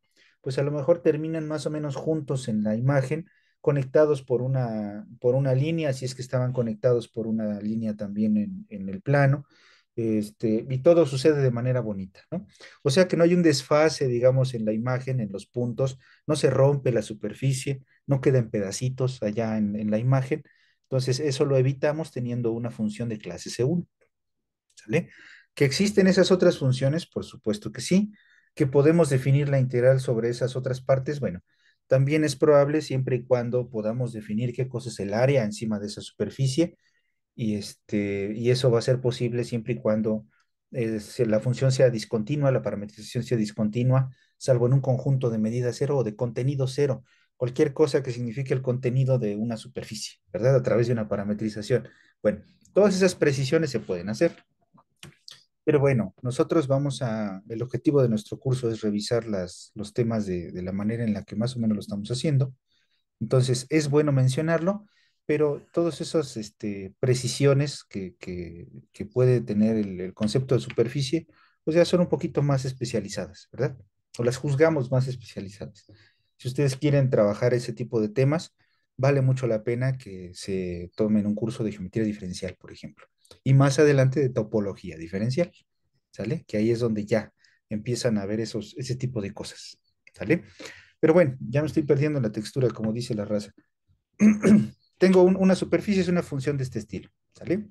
pues a lo mejor terminan más o menos juntos en la imagen, conectados por una, por una línea, si es que estaban conectados por una línea también en, el plano. Este, y todo sucede de manera bonita, ¿no? O sea que no hay un desfase, digamos, en la imagen, en los puntos, no se rompe la superficie, no queda en pedacitos allá en, en, la imagen, entonces eso lo evitamos teniendo una función de clase C1, ¿sale? ¿Que existen esas otras funciones? Por supuesto que sí, que podemos definir la integral sobre esas otras partes, bueno, también es probable siempre y cuando podamos definir qué cosa es el área encima de esa superficie y, este, y eso va a ser posible siempre y cuando eh, la función sea discontinua, la parametrización sea discontinua, salvo en un conjunto de medida cero o de contenido cero, cualquier cosa que signifique el contenido de una superficie, ¿verdad? A través de una parametrización. Bueno, todas esas precisiones se pueden hacer. Pero bueno, nosotros vamos a, el objetivo de nuestro curso es revisar las, los temas de, de, la manera en la que más o menos lo estamos haciendo. Entonces, es bueno mencionarlo, pero todas esas este, precisiones que, que, puede tener el, el, concepto de superficie, pues ya son un poquito más especializadas, ¿verdad? O las juzgamos más especializadas. Si ustedes quieren trabajar ese tipo de temas, vale mucho la pena que se tomen un curso de geometría diferencial, por ejemplo y más adelante de topología diferencial, ¿sale? Que ahí es donde ya empiezan a ver esos, ese tipo de cosas, ¿sale? Pero bueno, ya me estoy perdiendo la textura, como dice la raza. Tengo una superficie, es una función de este estilo, ¿sale?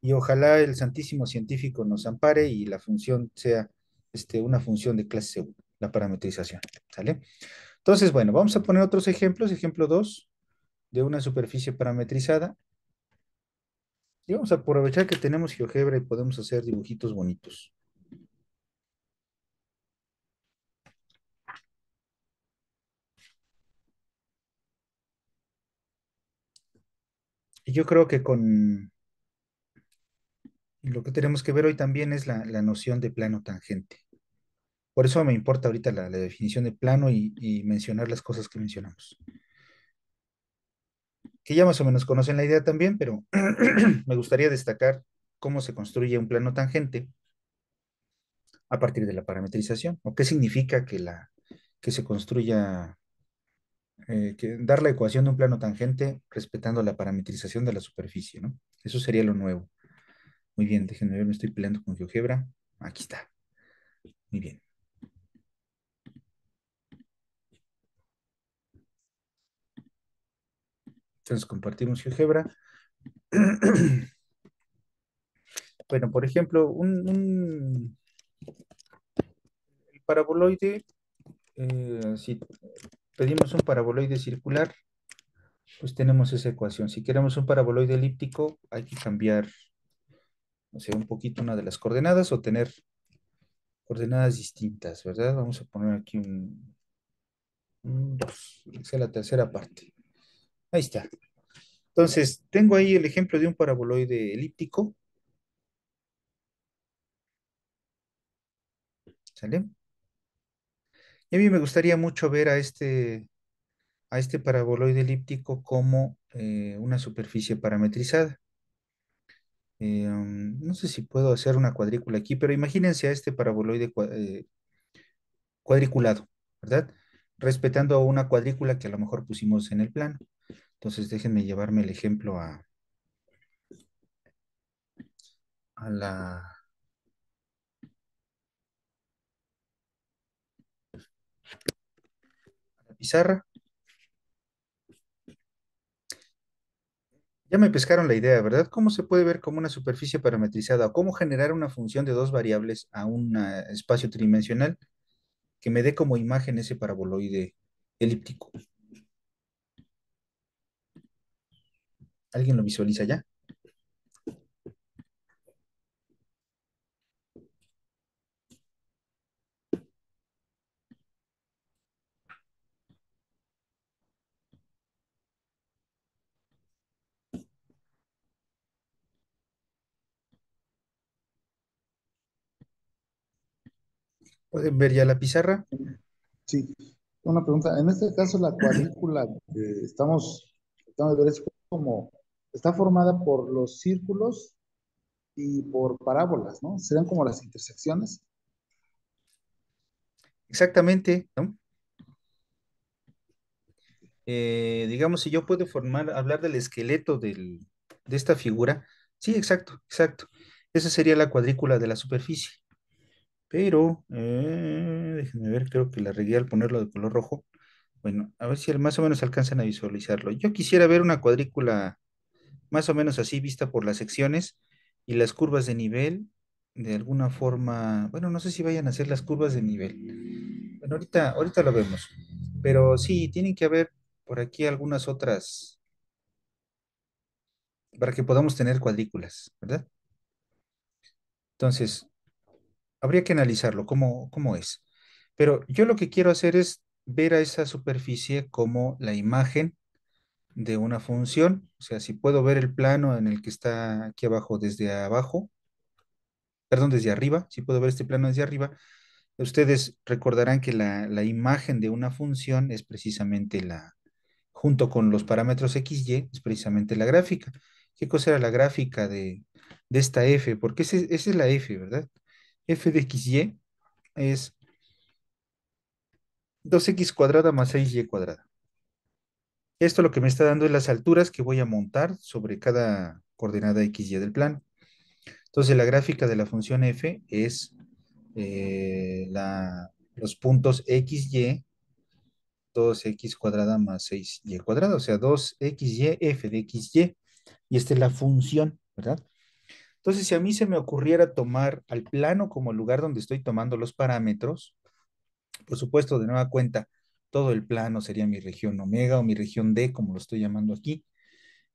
Y ojalá el santísimo científico nos ampare y la función sea este, una función de clase 1, la parametrización, ¿sale? Entonces, bueno, vamos a poner otros ejemplos. Ejemplo 2, de una superficie parametrizada. Y vamos a aprovechar que tenemos GeoGebra y podemos hacer dibujitos bonitos. yo creo que con lo que tenemos que ver hoy también es la, noción de plano tangente. Por eso me importa ahorita la, definición de plano y mencionar las cosas que mencionamos que ya más o menos conocen la idea también, pero me gustaría destacar cómo se construye un plano tangente a partir de la parametrización, o qué significa que, la, que se construya, eh, que dar la ecuación de un plano tangente respetando la parametrización de la superficie, ¿no? Eso sería lo nuevo. Muy bien, déjenme ver, me estoy peleando con GeoGebra. Aquí está. Muy bien. compartimos GeoGebra. bueno, por ejemplo, un, el paraboloide, eh, si pedimos un paraboloide circular, pues tenemos esa ecuación. Si queremos un paraboloide elíptico, hay que cambiar, no un poquito una de las coordenadas o tener coordenadas distintas, ¿verdad? Vamos a poner aquí un esa es la tercera parte. Ahí está. Entonces, tengo ahí el ejemplo de un paraboloide elíptico. ¿Sale? Y a mí me gustaría mucho ver a este, a este paraboloide elíptico como eh, una superficie parametrizada. Eh, um, no sé si puedo hacer una cuadrícula aquí, pero imagínense a este paraboloide eh, cuadriculado, ¿verdad? respetando una cuadrícula que a lo mejor pusimos en el plano. Entonces déjenme llevarme el ejemplo a, a la... la pizarra. Ya me pescaron la idea, ¿verdad? ¿Cómo se puede ver como una superficie parametrizada? ¿Cómo generar una función de dos variables a un eh, espacio tridimensional? que me dé como imagen ese paraboloide elíptico. ¿Alguien lo visualiza ya? ¿Pueden ver ya la pizarra? Sí. Una pregunta. En este caso, la cuadrícula estamos de es como, está formada por los círculos y por parábolas, ¿no? Serán como las intersecciones. Exactamente, ¿no? Eh, digamos, si yo puedo formar, hablar del esqueleto de esta figura, sí, exacto, exacto. Esa sería la cuadrícula de la superficie. Pero, eh, déjenme ver, creo que la regué al ponerlo de color rojo. Bueno, a ver si más o menos alcanzan a visualizarlo. Yo quisiera ver una cuadrícula más o menos así vista por las secciones y las curvas de nivel de alguna forma, bueno, no sé si vayan a hacer las curvas de nivel. Bueno, ahorita, ahorita lo vemos. Pero sí, tienen que haber por aquí algunas otras para que podamos tener cuadrículas, ¿verdad? Entonces, habría que analizarlo, cómo, cómo es. Pero yo lo que quiero hacer es ver a esa superficie como la imagen de una función. O sea, si puedo ver el plano en el que está aquí abajo, desde abajo, perdón, desde arriba, si puedo ver este plano desde arriba, ustedes recordarán que la, imagen de una función es precisamente la, junto con los parámetros x, y, es precisamente la gráfica. ¿Qué cosa era la gráfica de, esta f? Porque esa es la f, ¿verdad? f de xy es 2x cuadrada más 6y cuadrada. Esto lo que me está dando es las alturas que voy a montar sobre cada coordenada xy del plano. Entonces la gráfica de la función f es eh, los puntos xy, 2x cuadrada más 6y cuadrada, o sea, 2xy f de xy. Y esta es la función, ¿verdad? Entonces, si a mí se me ocurriera tomar al plano como lugar donde estoy tomando los parámetros, por supuesto, de nueva cuenta, todo el plano sería mi región omega o mi región D, como lo estoy llamando aquí.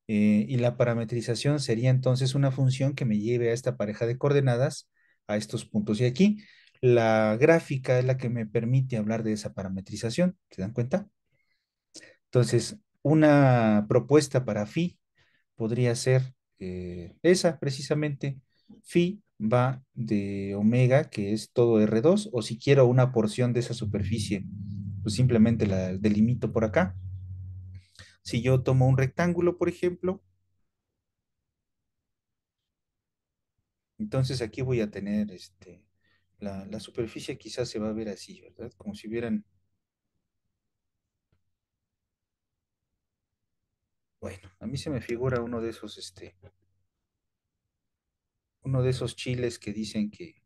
Eh, y la parametrización sería entonces una función que me lleve a esta pareja de coordenadas, a estos puntos. Y aquí la gráfica es la que me permite hablar de esa parametrización. ¿Se dan cuenta? Entonces, una propuesta para phi podría ser eh, esa precisamente, phi va de omega, que es todo R2, o si quiero una porción de esa superficie, pues simplemente la delimito por acá. Si yo tomo un rectángulo, por ejemplo, entonces aquí voy a tener este, la, la superficie quizás se va a ver así, ¿verdad? Como si hubieran Bueno, a mí se me figura uno de esos, este, uno de esos chiles que dicen que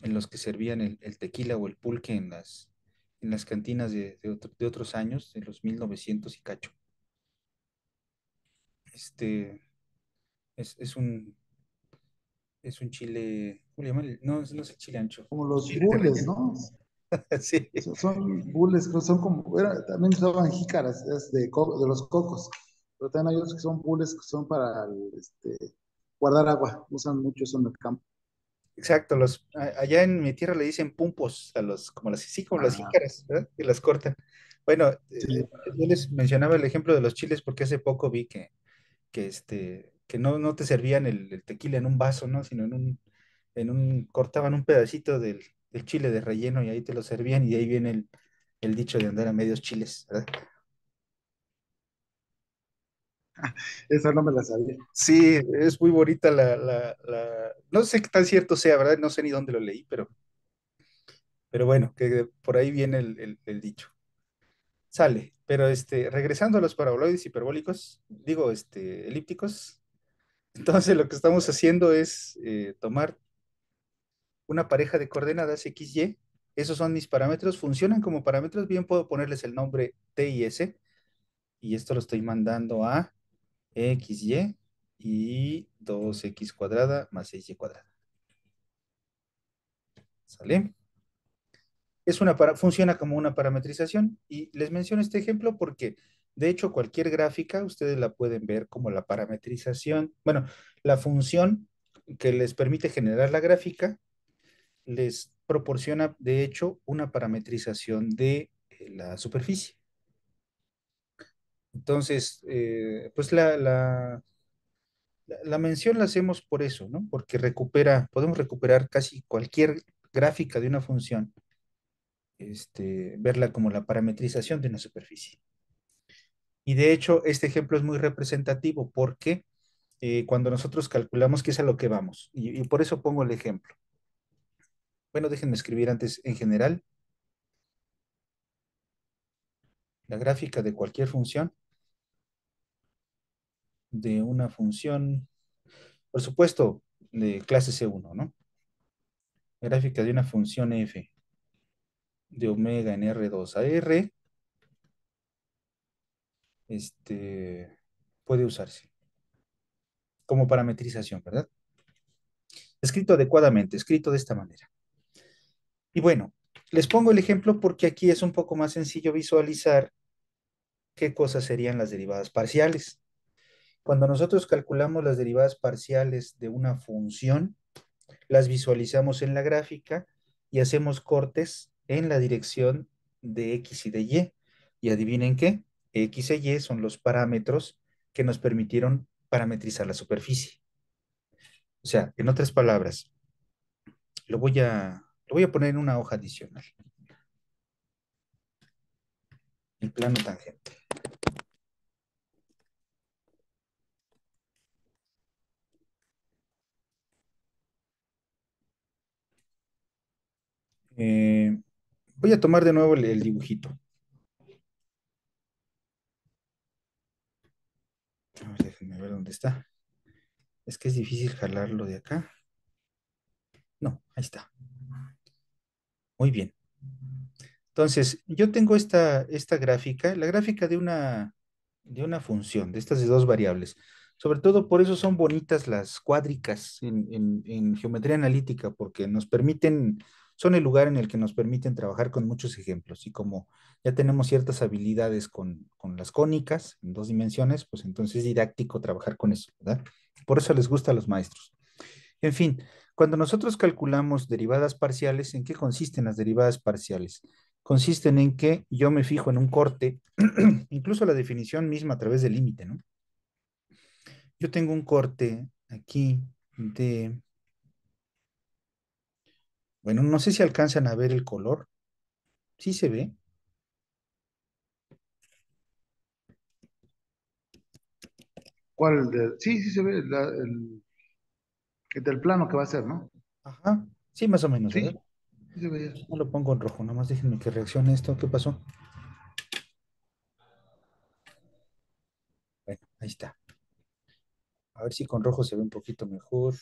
en los que servían el, tequila o el pulque en las, en las cantinas de, otros años, de los 1900 y cacho. Este es, un es un chile, ¿cómo le llaman? No, no es el chile ancho. Como los chiles, ¿no? sí. Son bulles, son como, también usaban jícaras de, de los cocos, pero también hay otros que son bules que son para este, guardar agua, usan mucho eso en el campo. Exacto, los, allá en mi tierra le dicen pumpos a los, como las, sí, como las jícaras, ¿verdad? Y las cortan. Bueno, eh, yo les mencionaba el ejemplo de los chiles porque hace poco vi que, que este, que no, no te servían el, el tequila en un vaso, ¿no? Sino en un, en un, cortaban un pedacito del, el chile de relleno y ahí te lo servían y de ahí viene el, dicho de andar a medios chiles, ¿verdad? Esa no me la sabía. Sí, es muy bonita la, No sé qué tan cierto sea, ¿verdad? No sé ni dónde lo leí, pero... Pero bueno, que por ahí viene el, dicho. Sale, pero este, regresando a los paraboloides hiperbólicos, digo, este, elípticos, entonces lo que estamos haciendo es eh, tomar una pareja de coordenadas x, y. esos son mis parámetros, funcionan como parámetros, bien puedo ponerles el nombre T y S, y esto lo estoy mandando a XY y 2X cuadrada más 6Y cuadrada. ¿Sale? Es una para, funciona como una parametrización y les menciono este ejemplo porque de hecho cualquier gráfica ustedes la pueden ver como la parametrización, bueno, la función que les permite generar la gráfica les proporciona, de hecho, una parametrización de eh, la superficie. Entonces, eh, pues la, la, mención la hacemos por eso, ¿no? Porque recupera, podemos recuperar casi cualquier gráfica de una función, este, verla como la parametrización de una superficie. Y de hecho, este ejemplo es muy representativo porque eh, cuando nosotros calculamos qué es a lo que vamos, y por eso pongo el ejemplo. Bueno, déjenme escribir antes en general. La gráfica de cualquier función. De una función, por supuesto, de clase C1, ¿no? Gráfica de una función f de omega en R2 a R. Este, puede usarse como parametrización, ¿verdad? Escrito adecuadamente, escrito de esta manera. Y bueno, les pongo el ejemplo porque aquí es un poco más sencillo visualizar qué cosas serían las derivadas parciales. Cuando nosotros calculamos las derivadas parciales de una función, las visualizamos en la gráfica y hacemos cortes en la dirección de x y de y. Y adivinen qué, x y y son los parámetros que nos permitieron parametrizar la superficie. O sea, en otras palabras, lo voy a voy a poner una hoja adicional. El plano tangente. Eh, voy a tomar de nuevo el, dibujito. A déjenme ver dónde está. Es que es difícil jalarlo de acá. No, ahí está. Muy bien. Entonces, yo tengo esta, esta gráfica, la gráfica de una, de una función, de estas de dos variables. Sobre todo por eso son bonitas las cuádricas en, geometría analítica, porque nos permiten, son el lugar en el que nos permiten trabajar con muchos ejemplos. Y como ya tenemos ciertas habilidades con, con las cónicas en dos dimensiones, pues entonces es didáctico trabajar con eso, ¿verdad? Por eso les gusta a los maestros. En fin, cuando nosotros calculamos derivadas parciales, ¿en qué consisten las derivadas parciales? Consisten en que yo me fijo en un corte, incluso la definición misma a través del límite, ¿no? Yo tengo un corte aquí de... Bueno, no sé si alcanzan a ver el color. ¿Sí se ve? ¿Cuál? De... Sí, sí se ve. el del plano que va a ser, ¿no? Ajá, sí, más o menos. Sí. no lo pongo en rojo, nada más déjenme que reaccione esto. ¿Qué pasó? Bueno, ahí está. A ver si con rojo se ve un poquito mejor.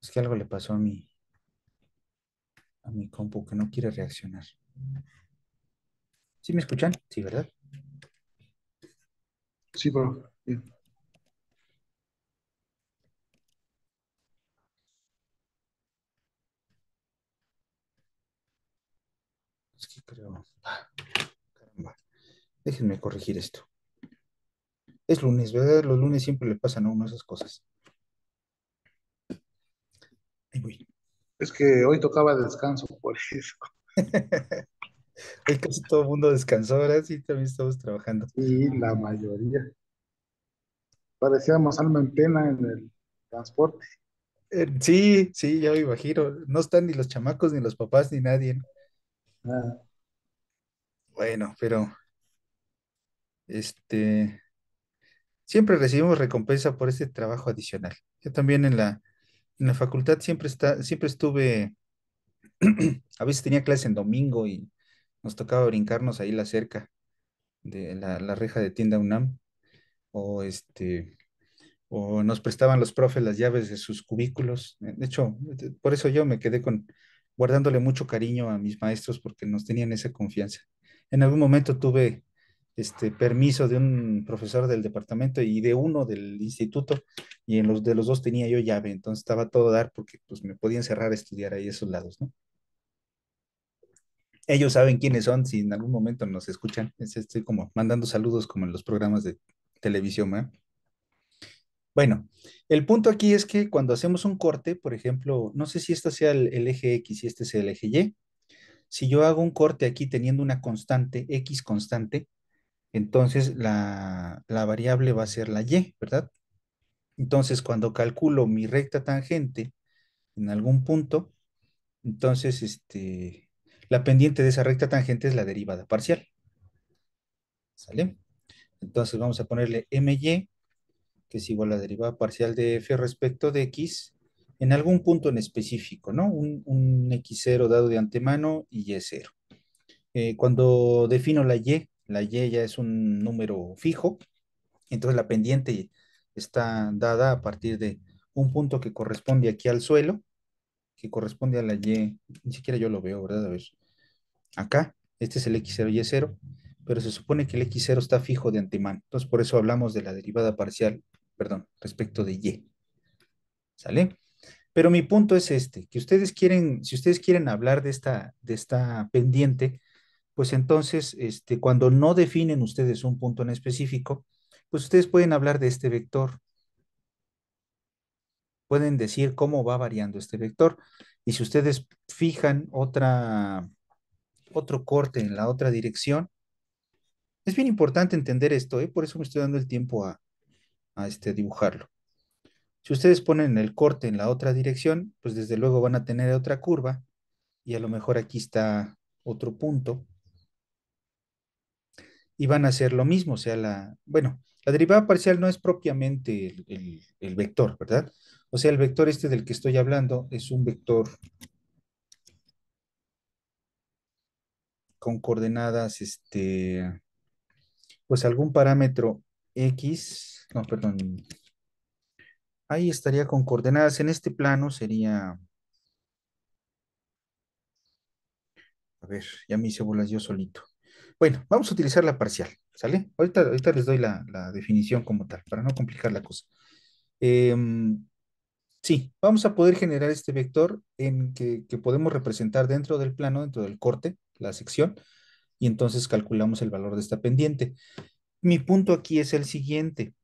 Es que algo le pasó a mi, a mi compu que no quiere reaccionar. ¿Sí me escuchan? Sí, ¿verdad? Sí, pero... creo. Ah, caramba. Déjenme corregir esto. Es lunes, ¿verdad? Los lunes siempre le pasan a uno esas cosas. Es que hoy tocaba descanso, por eso. hoy casi todo el mundo descansó, verdad sí también estamos trabajando. Sí, la mayoría. Parecíamos alma en pena en el transporte. Eh, sí, sí, ya iba giro No están ni los chamacos, ni los papás, ni nadie. Bueno, pero este siempre recibimos recompensa por este trabajo adicional. Yo también en la, la facultad siempre está, siempre estuve, a veces tenía clase en domingo y nos tocaba brincarnos ahí la cerca de la, la reja de tienda UNAM. O este, o nos prestaban los profes las llaves de sus cubículos. De hecho, por eso yo me quedé con guardándole mucho cariño a mis maestros porque nos tenían esa confianza en algún momento tuve este permiso de un profesor del departamento y de uno del instituto y en los de los dos tenía yo llave, entonces estaba todo dar porque pues me podía encerrar a estudiar ahí esos lados, ¿no? Ellos saben quiénes son, si en algún momento nos escuchan, estoy como mandando saludos como en los programas de televisión, ¿eh? Bueno, el punto aquí es que cuando hacemos un corte, por ejemplo, no sé si este sea el, eje X y este es el eje Y, si yo hago un corte aquí teniendo una constante, x constante, entonces la, variable va a ser la y, ¿verdad? Entonces cuando calculo mi recta tangente en algún punto, entonces este, la pendiente de esa recta tangente es la derivada parcial. ¿Sale? Entonces vamos a ponerle my, que es igual a la derivada parcial de f respecto de x, en algún punto en específico, ¿no? Un, X0 dado de antemano y Y0. Eh, cuando defino la Y, la Y ya es un número fijo, entonces la pendiente está dada a partir de un punto que corresponde aquí al suelo, que corresponde a la Y, ni siquiera yo lo veo, ¿verdad? A acá, este es el X0, Y0, pero se supone que el X0 está fijo de antemano, entonces por eso hablamos de la derivada parcial, perdón, respecto de Y. ¿Sale? Pero mi punto es este, que ustedes quieren, si ustedes quieren hablar de esta, de esta pendiente, pues entonces, este, cuando no definen ustedes un punto en específico, pues ustedes pueden hablar de este vector. Pueden decir cómo va variando este vector. Y si ustedes fijan otra, otro corte en la otra dirección, es bien importante entender esto, ¿eh? por eso me estoy dando el tiempo a, a este, dibujarlo. Si ustedes ponen el corte en la otra dirección, pues desde luego van a tener otra curva y a lo mejor aquí está otro punto. Y van a hacer lo mismo, o sea, la, bueno, la derivada parcial no es propiamente el, vector, ¿verdad? O sea, el vector este del que estoy hablando es un vector con coordenadas, este, pues algún parámetro X, no, perdón, Ahí estaría con coordenadas. En este plano sería... A ver, ya me hice bolas yo solito. Bueno, vamos a utilizar la parcial, ¿sale? Ahorita, les doy la, definición como tal, para no complicar la cosa. Em, sí, vamos a poder generar este vector en que, que podemos representar dentro del plano, dentro del corte, la sección, y entonces calculamos el valor de esta pendiente. Mi punto aquí es el siguiente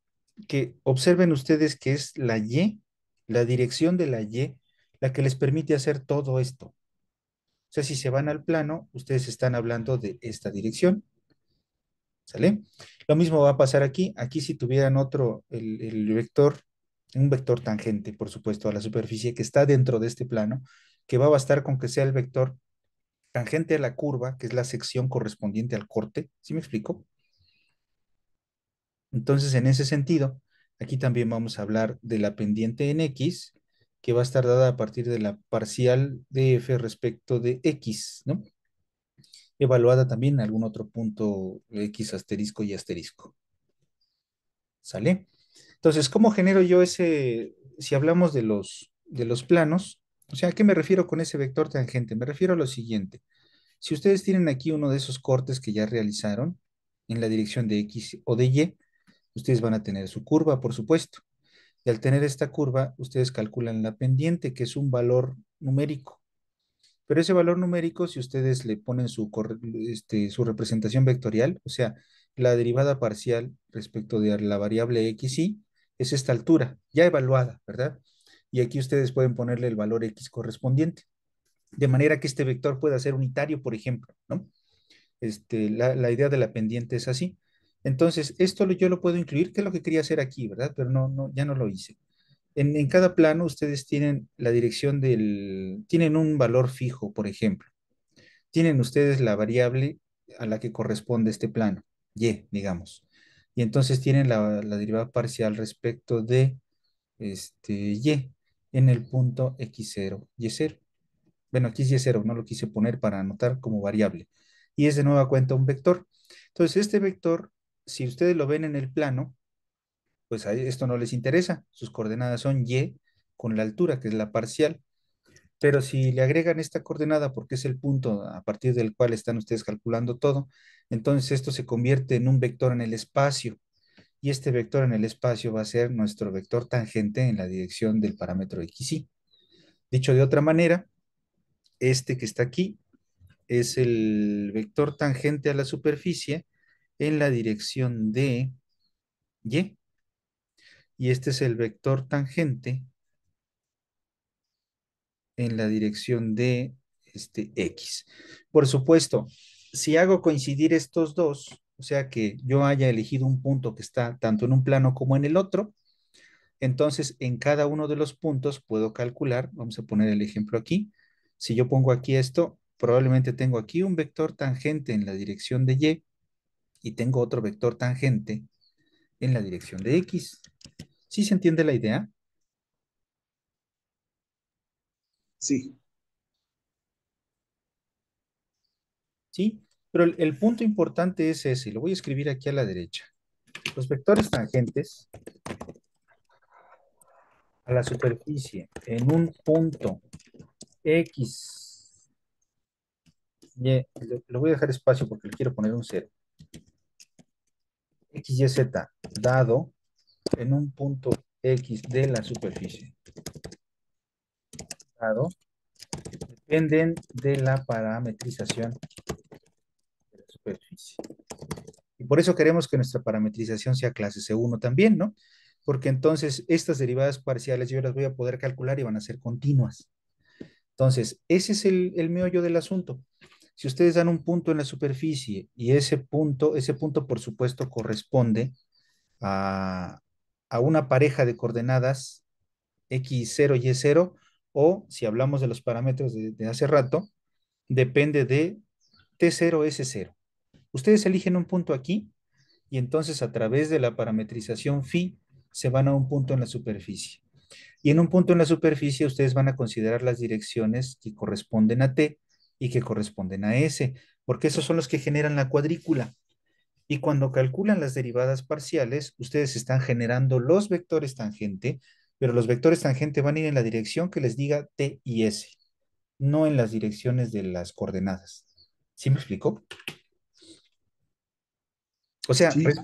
que observen ustedes que es la Y, la dirección de la Y, la que les permite hacer todo esto. O sea, si se van al plano, ustedes están hablando de esta dirección. ¿Sale? Lo mismo va a pasar aquí. Aquí si tuvieran otro, el, vector, un vector tangente, por supuesto, a la superficie que está dentro de este plano, que va a bastar con que sea el vector tangente a la curva, que es la sección correspondiente al corte. ¿Sí me explico? Entonces, en ese sentido, aquí también vamos a hablar de la pendiente en X, que va a estar dada a partir de la parcial de F respecto de X, ¿no? Evaluada también en algún otro punto X asterisco y asterisco. ¿Sale? Entonces, ¿cómo genero yo ese, si hablamos de los, de los planos, o sea, ¿a qué me refiero con ese vector tangente? Me refiero a lo siguiente. Si ustedes tienen aquí uno de esos cortes que ya realizaron en la dirección de X o de Y, ustedes van a tener su curva, por supuesto. Y al tener esta curva, ustedes calculan la pendiente, que es un valor numérico. Pero ese valor numérico, si ustedes le ponen su, este, su representación vectorial, o sea, la derivada parcial respecto de la variable x, y, es esta altura, ya evaluada, ¿verdad? Y aquí ustedes pueden ponerle el valor x correspondiente. De manera que este vector pueda ser unitario, por ejemplo, ¿no? Este, la idea de la pendiente es así. Entonces, esto yo lo puedo incluir, que es lo que quería hacer aquí, ¿verdad? Pero no, no ya no lo hice. En, cada plano ustedes tienen la dirección del, tienen un valor fijo, por ejemplo. Tienen ustedes la variable a la que corresponde este plano, y, digamos. Y entonces tienen la, derivada parcial respecto de este y en el punto x0, y0. Bueno, aquí es y0, no lo quise poner para anotar como variable. Y es de nueva cuenta un vector. Entonces, este vector si ustedes lo ven en el plano, pues esto no les interesa. Sus coordenadas son y con la altura, que es la parcial. Pero si le agregan esta coordenada, porque es el punto a partir del cual están ustedes calculando todo, entonces esto se convierte en un vector en el espacio. Y este vector en el espacio va a ser nuestro vector tangente en la dirección del parámetro xy. Dicho de otra manera, este que está aquí es el vector tangente a la superficie en la dirección de Y. Y este es el vector tangente en la dirección de este X. Por supuesto, si hago coincidir estos dos, o sea que yo haya elegido un punto que está tanto en un plano como en el otro, entonces en cada uno de los puntos puedo calcular, vamos a poner el ejemplo aquí, si yo pongo aquí esto, probablemente tengo aquí un vector tangente en la dirección de Y y tengo otro vector tangente en la dirección de X. ¿Sí se entiende la idea? Sí. ¿Sí? Pero el, punto importante es ese, lo voy a escribir aquí a la derecha. Los vectores tangentes a la superficie en un punto X, y, eh, lo voy a dejar espacio porque le quiero poner un cero x, y, z dado en un punto x de la superficie dado dependen de la parametrización de la superficie. Y por eso queremos que nuestra parametrización sea clase C1 también, ¿no? Porque entonces estas derivadas parciales yo las voy a poder calcular y van a ser continuas. Entonces, ese es el, el meollo del asunto. Si ustedes dan un punto en la superficie y ese punto, ese punto por supuesto corresponde a, una pareja de coordenadas X0, Y0, o si hablamos de los parámetros de, hace rato, depende de T0, S0. Ustedes eligen un punto aquí y entonces a través de la parametrización phi se van a un punto en la superficie. Y en un punto en la superficie ustedes van a considerar las direcciones que corresponden a T y que corresponden a S, porque esos son los que generan la cuadrícula. Y cuando calculan las derivadas parciales, ustedes están generando los vectores tangente, pero los vectores tangente van a ir en la dirección que les diga T y S, no en las direcciones de las coordenadas. ¿Sí me explicó? O sea... Sí, pues,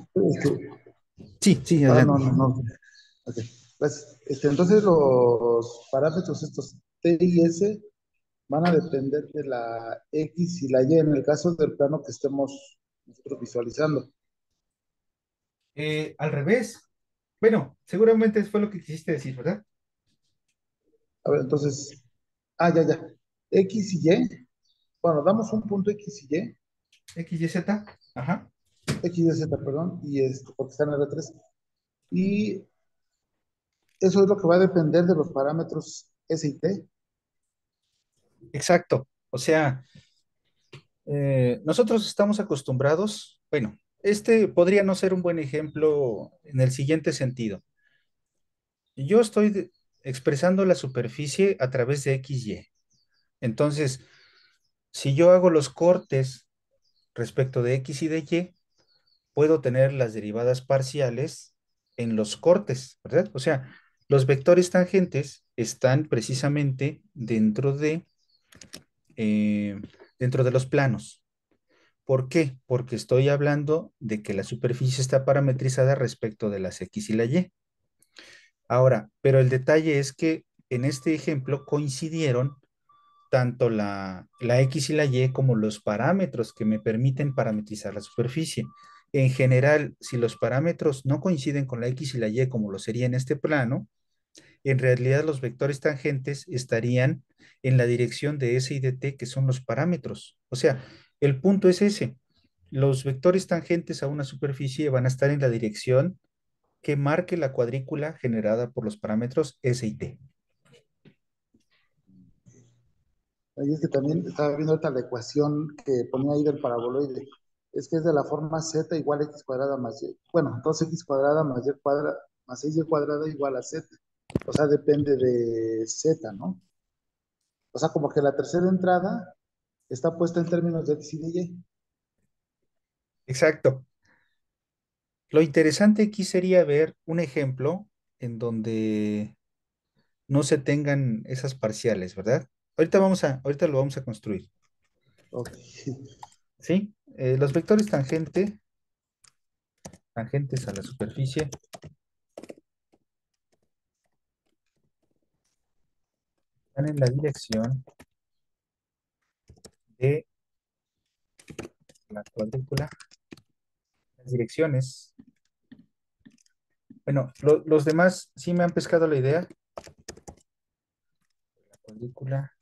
sí, ah, no, no, no. Pues, este, entonces los parámetros estos T y S van a depender de la X y la Y en el caso del plano que estemos nosotros visualizando. Eh, al revés. Bueno, seguramente fue lo que quisiste decir, ¿verdad? A ver, entonces, ah, ya, ya. X y Y. Bueno, damos un punto X y Y. X y Z, ajá. X y Z, perdón, y esto, porque está en R3. Y eso es lo que va a depender de los parámetros S y T Exacto. O sea, eh, nosotros estamos acostumbrados, bueno, este podría no ser un buen ejemplo en el siguiente sentido. Yo estoy expresando la superficie a través de XY. Entonces, si yo hago los cortes respecto de X y de Y, puedo tener las derivadas parciales en los cortes, ¿verdad? O sea, los vectores tangentes están precisamente dentro de eh, dentro de los planos. ¿Por qué? Porque estoy hablando de que la superficie está parametrizada respecto de las X y la Y. Ahora, pero el detalle es que en este ejemplo coincidieron tanto la, la, X y la Y como los parámetros que me permiten parametrizar la superficie. En general, si los parámetros no coinciden con la X y la Y como lo sería en este plano, en realidad los vectores tangentes estarían en la dirección de S y de T, que son los parámetros. O sea, el punto es ese. Los vectores tangentes a una superficie van a estar en la dirección que marque la cuadrícula generada por los parámetros S y T. Ahí es que también estaba viendo ahorita la ecuación que ponía ahí del paraboloide. Es que es de la forma z igual a x cuadrada más y. Bueno, entonces x cuadrada más y cuadrada más y cuadrada igual a z. O sea, depende de z, ¿no? O sea, como que la tercera entrada está puesta en términos de X y Y. Exacto. Lo interesante aquí sería ver un ejemplo en donde no se tengan esas parciales, ¿verdad? Ahorita vamos a, ahorita lo vamos a construir. Ok. ¿Sí? Eh, los vectores tangente, tangentes a la superficie están en la dirección de la cuadrícula, las direcciones. Bueno, los demás sí me han pescado la idea. La cuadrícula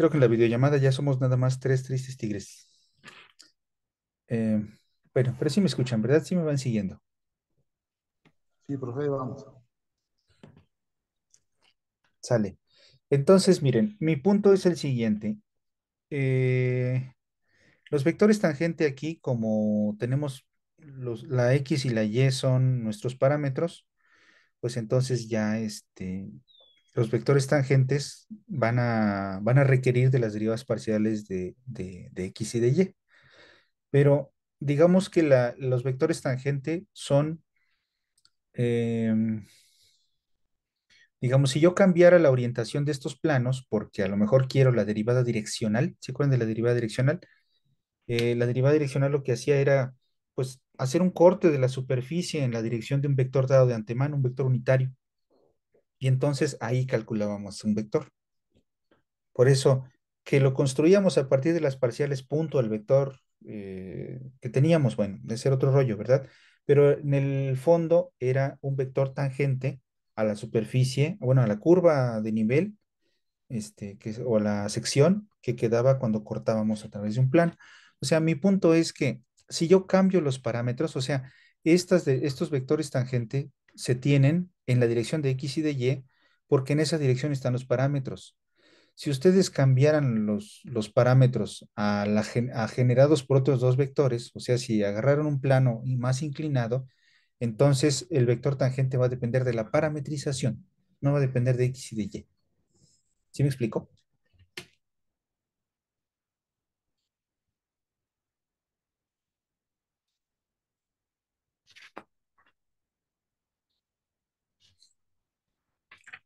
Creo que en la videollamada ya somos nada más tres tristes tigres. Eh, bueno, pero sí me escuchan, ¿verdad? Sí me van siguiendo. Sí, profe, vamos. Sale. Entonces, miren, mi punto es el siguiente. Eh, los vectores tangente aquí, como tenemos la X y la Y son nuestros parámetros, pues entonces ya este, los vectores tangentes van a, van a requerir de las derivadas parciales de, x y de y. Pero digamos que los vectores tangentes son, em, digamos, si yo cambiara la orientación de estos planos, porque a lo mejor quiero la derivada direccional, ¿se acuerdan de la derivada direccional? Eh, la derivada direccional lo que hacía era, pues, hacer un corte de la superficie en la dirección de un vector dado de antemano, un vector unitario y entonces ahí calculábamos un vector. Por eso que lo construíamos a partir de las parciales punto al vector eh, que teníamos, bueno, de ser otro rollo, ¿verdad? Pero en el fondo era un vector tangente a la superficie, bueno, a la curva de nivel este, que, o la sección que quedaba cuando cortábamos a través de un plan. O sea, mi punto es que si yo cambio los parámetros, o sea, estas de, estos vectores tangente se tienen en la dirección de X y de Y, porque en esa dirección están los parámetros. Si ustedes cambiaran los, parámetros a, generados por otros dos vectores, o sea, si agarraron un plano más inclinado, entonces el vector tangente va a depender de la parametrización, no va a depender de X y de Y. ¿Sí me explico?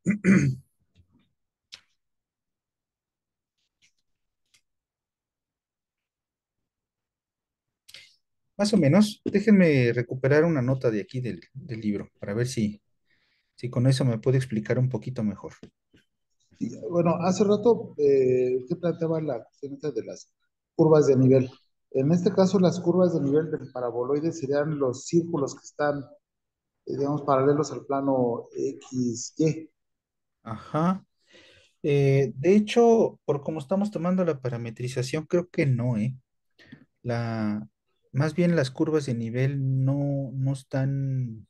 Más o menos. Déjenme recuperar una nota de aquí del, libro para ver si, si con eso me puede explicar un poquito mejor. bueno, hace rato eh, usted planteaba la cuestión de las curvas de nivel. En este caso, las curvas de nivel del paraboloide serían los círculos que están, eh, digamos, paralelos al plano XY. Ajá. Eh, de hecho, por como estamos tomando la parametrización, creo que no, ¿eh? La, más bien las curvas de nivel no, están,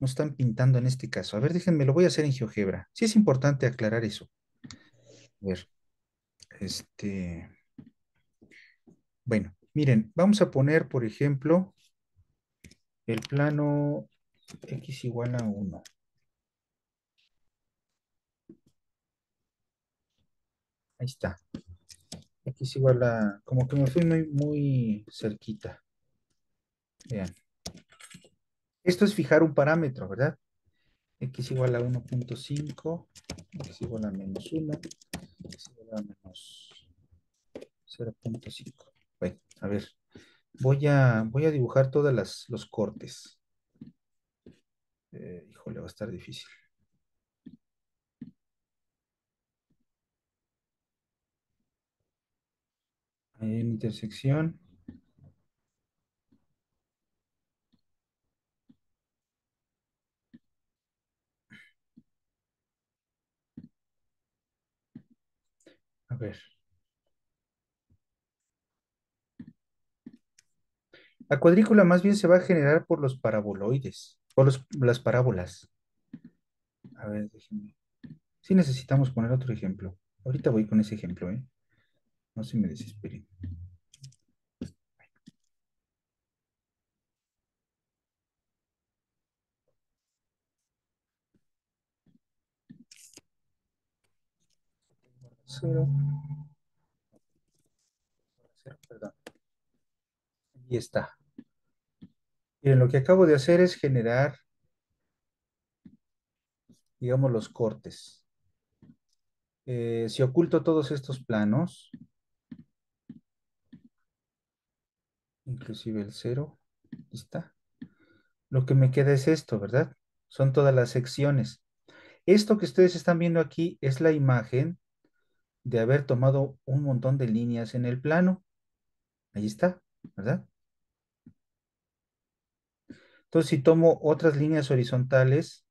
no están pintando en este caso. A ver, déjenme, lo voy a hacer en GeoGebra. Sí es importante aclarar eso. A ver, este, bueno, miren, vamos a poner, por ejemplo, el plano x igual a 1. Ahí está. x es igual a... Como que me fui muy, muy cerquita. Vean. Esto es fijar un parámetro, ¿verdad? X igual a 1.5. X igual a menos 1. X igual a menos 0.5. Bueno, a ver. Voy a, voy a dibujar todas los cortes. Eh, híjole, va a estar difícil. Ahí en intersección. A ver. La cuadrícula más bien se va a generar por los paraboloides, por las parábolas. A ver, déjenme. Sí necesitamos poner otro ejemplo. Ahorita voy con ese ejemplo, ¿eh? si me desesperen. Cero. está. Miren, lo que acabo de hacer es generar, digamos, los cortes. Eh, si oculto todos estos planos, inclusive el ahí está. Lo que me queda es esto, ¿verdad? Son todas las secciones. Esto que ustedes están viendo aquí es la imagen de haber tomado un montón de líneas en el plano. Ahí está, ¿verdad? Entonces, si tomo otras líneas horizontales,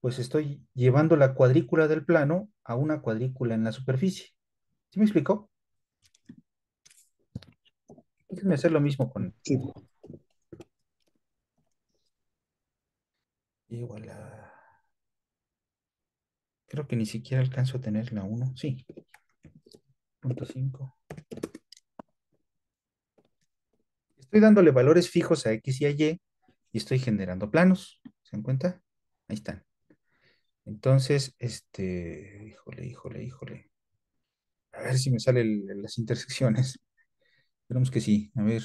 pues estoy llevando la cuadrícula del plano a una cuadrícula en la superficie. ¿Sí me explicó? Déjenme hacer lo mismo con... Sí. Igual a... Ah, creo que ni siquiera alcanzo a tener la 1. Sí. Punto 5. Estoy dándole valores fijos a X y a Y y estoy generando planos. ¿Se dan cuenta? Ahí están. Entonces, este, híjole, híjole, híjole. A ver si me salen las intersecciones. Esperemos que sí. A ver.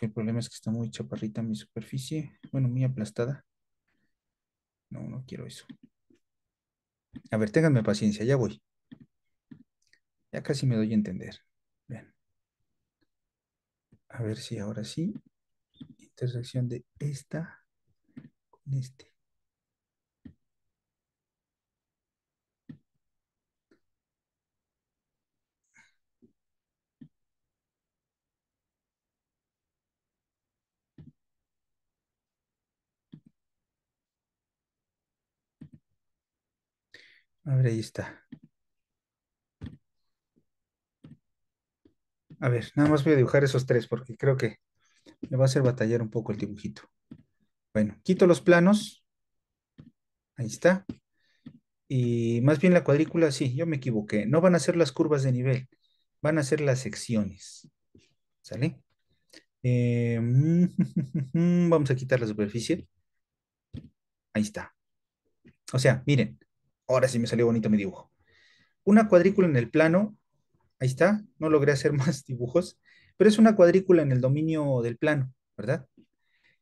el problema es que está muy chaparrita mi superficie. Bueno, muy aplastada. No, no quiero eso. A ver, ténganme paciencia, ya voy. Ya casi me doy a entender. Bien. A ver si ahora sí. Intersección de esta con este. A ver, ahí está. A ver, nada más voy a dibujar esos tres porque creo que me va a hacer batallar un poco el dibujito. Bueno, quito los planos. Ahí está. Y más bien la cuadrícula, sí, yo me equivoqué. No van a ser las curvas de nivel, van a ser las secciones. ¿Sale? Eh, vamos a quitar la superficie. Ahí está. O sea, miren, Ahora sí me salió bonito mi dibujo. Una cuadrícula en el plano, ahí está, no logré hacer más dibujos, pero es una cuadrícula en el dominio del plano, ¿verdad?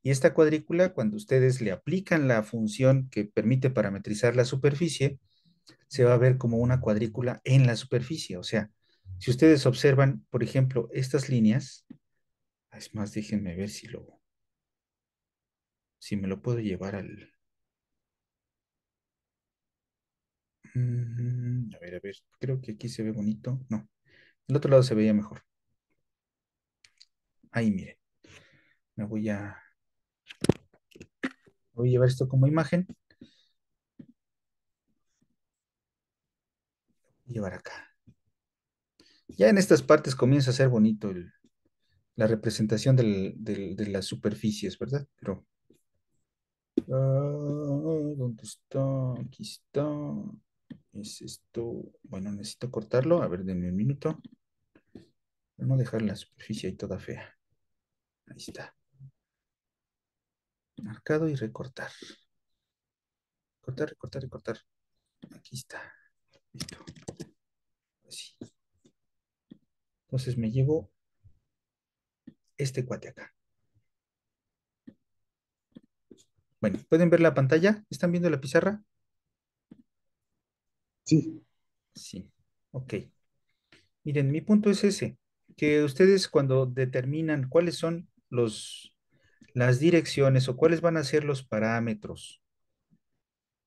Y esta cuadrícula, cuando ustedes le aplican la función que permite parametrizar la superficie, se va a ver como una cuadrícula en la superficie. O sea, si ustedes observan, por ejemplo, estas líneas, ah, es más, déjenme ver si lo, si me lo puedo llevar al, Mm, a ver, a ver, creo que aquí se ve bonito. No, el otro lado se veía mejor. Ahí, miren. Me voy a... Voy a llevar esto como imagen. Voy a Llevar acá. Ya en estas partes comienza a ser bonito la representación de las superficies, ¿verdad? Pero... Ah, ¿Dónde está? Aquí está es esto, bueno, necesito cortarlo, a ver, denme un minuto, no dejar la superficie ahí toda fea. Ahí está. Marcado y recortar. Cortar, recortar, recortar. Aquí está. Listo. Así. Entonces me llevo este cuate acá. Bueno, ¿pueden ver la pantalla? ¿Están viendo la pizarra? Sí. Sí, ok. Miren, mi punto es ese, que ustedes cuando determinan cuáles son los, las direcciones o cuáles van a ser los parámetros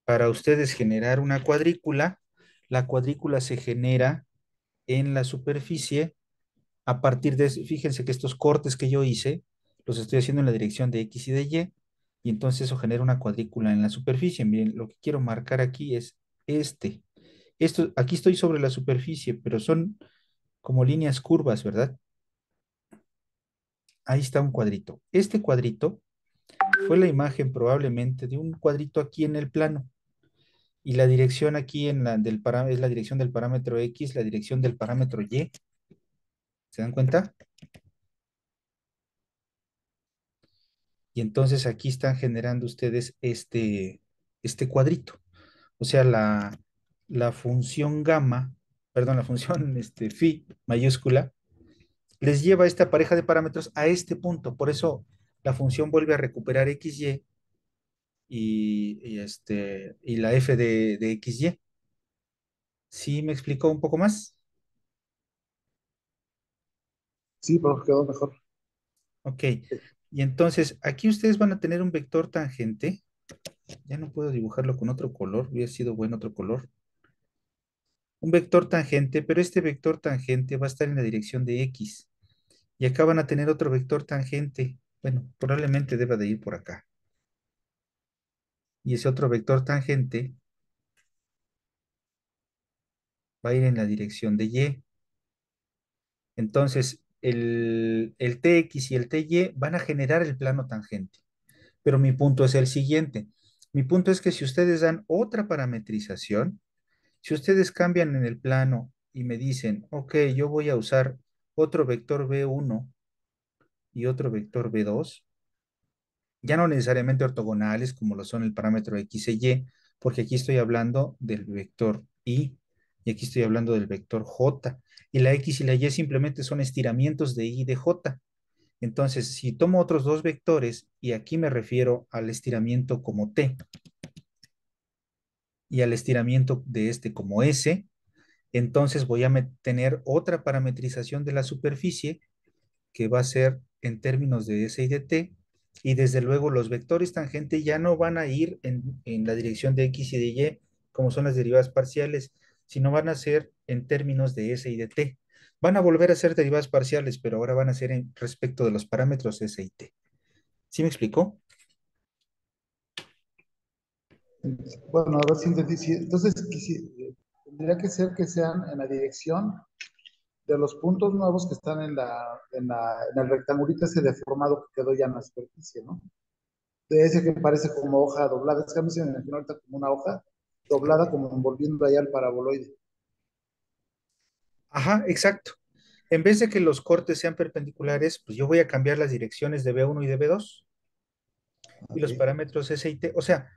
para ustedes generar una cuadrícula, la cuadrícula se genera en la superficie a partir de, fíjense que estos cortes que yo hice, los estoy haciendo en la dirección de X y de Y, y entonces eso genera una cuadrícula en la superficie. Miren, lo que quiero marcar aquí es este esto, aquí estoy sobre la superficie, pero son como líneas curvas, ¿verdad? Ahí está un cuadrito. Este cuadrito fue la imagen probablemente de un cuadrito aquí en el plano. Y la dirección aquí en la, del es la dirección del parámetro X, la dirección del parámetro Y. ¿Se dan cuenta? Y entonces aquí están generando ustedes este, este cuadrito. O sea, la, la función gamma, perdón, la función este, phi mayúscula, les lleva esta pareja de parámetros a este punto. Por eso la función vuelve a recuperar xy y, este, y la f de, de xy. ¿Sí me explicó un poco más? Sí, pero quedó mejor. Ok. Y entonces, aquí ustedes van a tener un vector tangente. Ya no puedo dibujarlo con otro color. Hubiera sido bueno otro color un vector tangente, pero este vector tangente va a estar en la dirección de X. Y acá van a tener otro vector tangente. Bueno, probablemente deba de ir por acá. Y ese otro vector tangente va a ir en la dirección de Y. Entonces, el, el TX y el TY van a generar el plano tangente. Pero mi punto es el siguiente. Mi punto es que si ustedes dan otra parametrización, si ustedes cambian en el plano y me dicen, ok, yo voy a usar otro vector B1 y otro vector B2, ya no necesariamente ortogonales como lo son el parámetro X y e Y, porque aquí estoy hablando del vector Y y aquí estoy hablando del vector J. Y la X y la Y simplemente son estiramientos de Y y de J. Entonces, si tomo otros dos vectores, y aquí me refiero al estiramiento como T, y al estiramiento de este como S, entonces voy a tener otra parametrización de la superficie que va a ser en términos de S y de T, y desde luego los vectores tangentes ya no van a ir en, la dirección de X y de Y, como son las derivadas parciales, sino van a ser en términos de S y de T. Van a volver a ser derivadas parciales, pero ahora van a ser en respecto de los parámetros S y T. ¿Sí me explicó? Bueno, a ver si entendí. Entonces, tendría que ser que sean en la dirección de los puntos nuevos que están en, la, en, el rectangulito ese deformado que quedó ya en la superficie, ¿no? De ese que parece como hoja doblada. Es que ahorita como una hoja doblada, como envolviendo allá el paraboloide. Ajá, exacto. En vez de que los cortes sean perpendiculares, pues yo voy a cambiar las direcciones de B1 y de B2 y los parámetros S y T. O sea,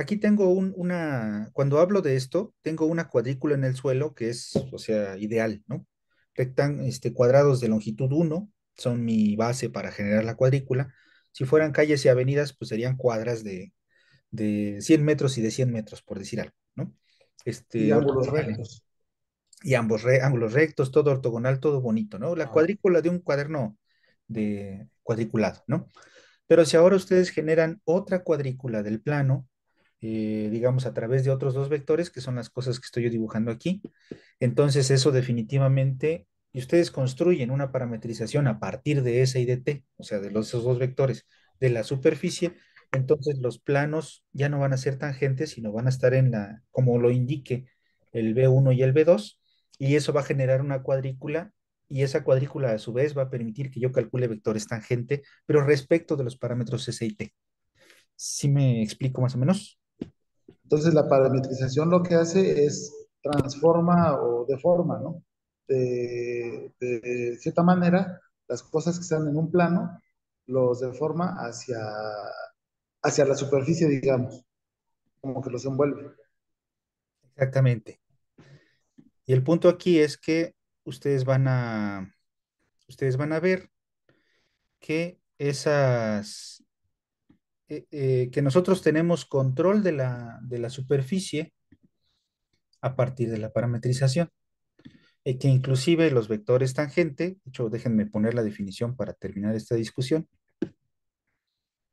Aquí tengo una, cuando hablo de esto, tengo una cuadrícula en el suelo que es, o sea, ideal, ¿no? Rectan, este, cuadrados de longitud 1 son mi base para generar la cuadrícula. Si fueran calles y avenidas, pues serían cuadras de, 100 metros y de 100 metros, por decir algo, ¿no? Este, y ángulos rectos. Y ambos ángulos rectos, todo ortogonal, todo bonito, ¿no? La ah. cuadrícula de un cuaderno de cuadriculado, ¿no? Pero si ahora ustedes generan otra cuadrícula del plano, eh, digamos, a través de otros dos vectores, que son las cosas que estoy yo dibujando aquí. Entonces, eso definitivamente, y ustedes construyen una parametrización a partir de S y de T, o sea, de los, esos dos vectores de la superficie, entonces los planos ya no van a ser tangentes, sino van a estar en la, como lo indique el B1 y el B2, y eso va a generar una cuadrícula y esa cuadrícula a su vez va a permitir que yo calcule vectores tangente, pero respecto de los parámetros S y T. ¿Sí me explico más o menos? Entonces la parametrización lo que hace es transforma o deforma, ¿no? De, cierta manera, las cosas que están en un plano los deforma hacia, hacia la superficie, digamos, como que los envuelve. Exactamente. Y el punto aquí es que ustedes van a, ustedes van a ver que esas, eh, eh, que nosotros tenemos control de la, superficie a partir de la parametrización, eh, que inclusive los vectores tangente, de hecho déjenme poner la definición para terminar esta discusión.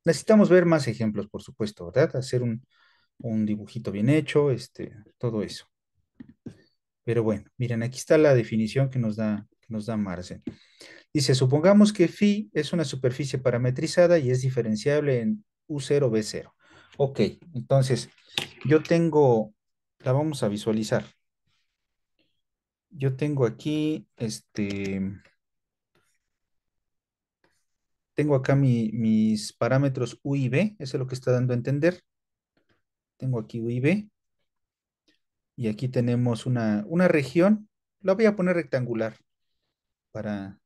Necesitamos ver más ejemplos, por supuesto, ¿verdad? Hacer un, dibujito bien hecho, este, todo eso. Pero bueno, miren, aquí está la definición que nos da, que nos da Marcel. Dice, supongamos que phi es una superficie parametrizada y es diferenciable en U0, B0. Ok, entonces yo tengo, la vamos a visualizar. Yo tengo aquí, este, tengo acá mis parámetros U y B, eso es lo que está dando a entender. Tengo aquí U y B. Y aquí tenemos una, región, la voy a poner rectangular, para,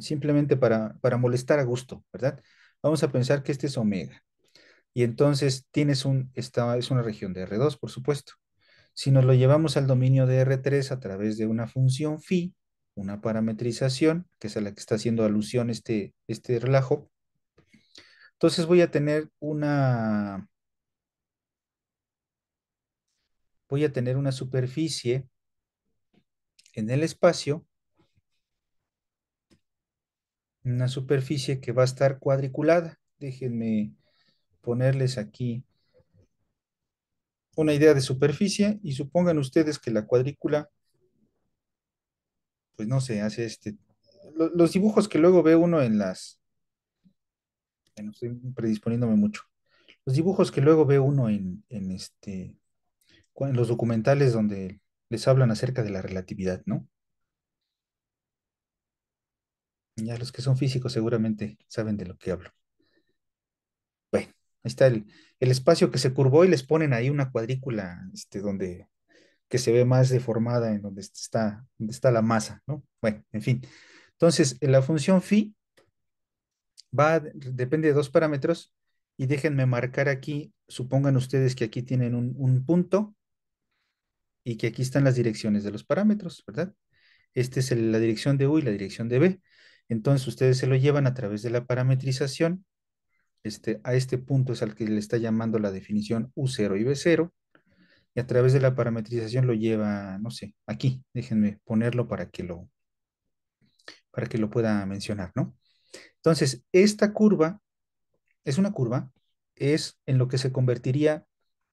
simplemente para, para molestar a gusto, ¿verdad? Vamos a pensar que este es omega. Y entonces tienes un, esta es una región de R2, por supuesto. Si nos lo llevamos al dominio de R3 a través de una función phi, una parametrización, que es a la que está haciendo alusión este, este relajo, entonces voy a tener una... Voy a tener una superficie en el espacio, una superficie que va a estar cuadriculada. Déjenme ponerles aquí una idea de superficie y supongan ustedes que la cuadrícula, pues no sé, hace este. Los dibujos que luego ve uno en las... Bueno, estoy predisponiéndome mucho. Los dibujos que luego ve uno en, en este, en los documentales donde les hablan acerca de la relatividad, ¿no? Ya los que son físicos seguramente saben de lo que hablo. Ahí está el, espacio que se curvó y les ponen ahí una cuadrícula este, donde que se ve más deformada en donde está, está la masa, ¿no? Bueno, en fin. Entonces, la función phi va, depende de dos parámetros y déjenme marcar aquí, supongan ustedes que aquí tienen un, punto y que aquí están las direcciones de los parámetros, ¿verdad? Esta es la dirección de U y la dirección de B. Entonces, ustedes se lo llevan a través de la parametrización este, a este punto es al que le está llamando la definición U0 y B0, y a través de la parametrización lo lleva, no sé, aquí, déjenme ponerlo para que lo, para que lo pueda mencionar, ¿no? Entonces, esta curva es una curva, es en lo que se convertiría,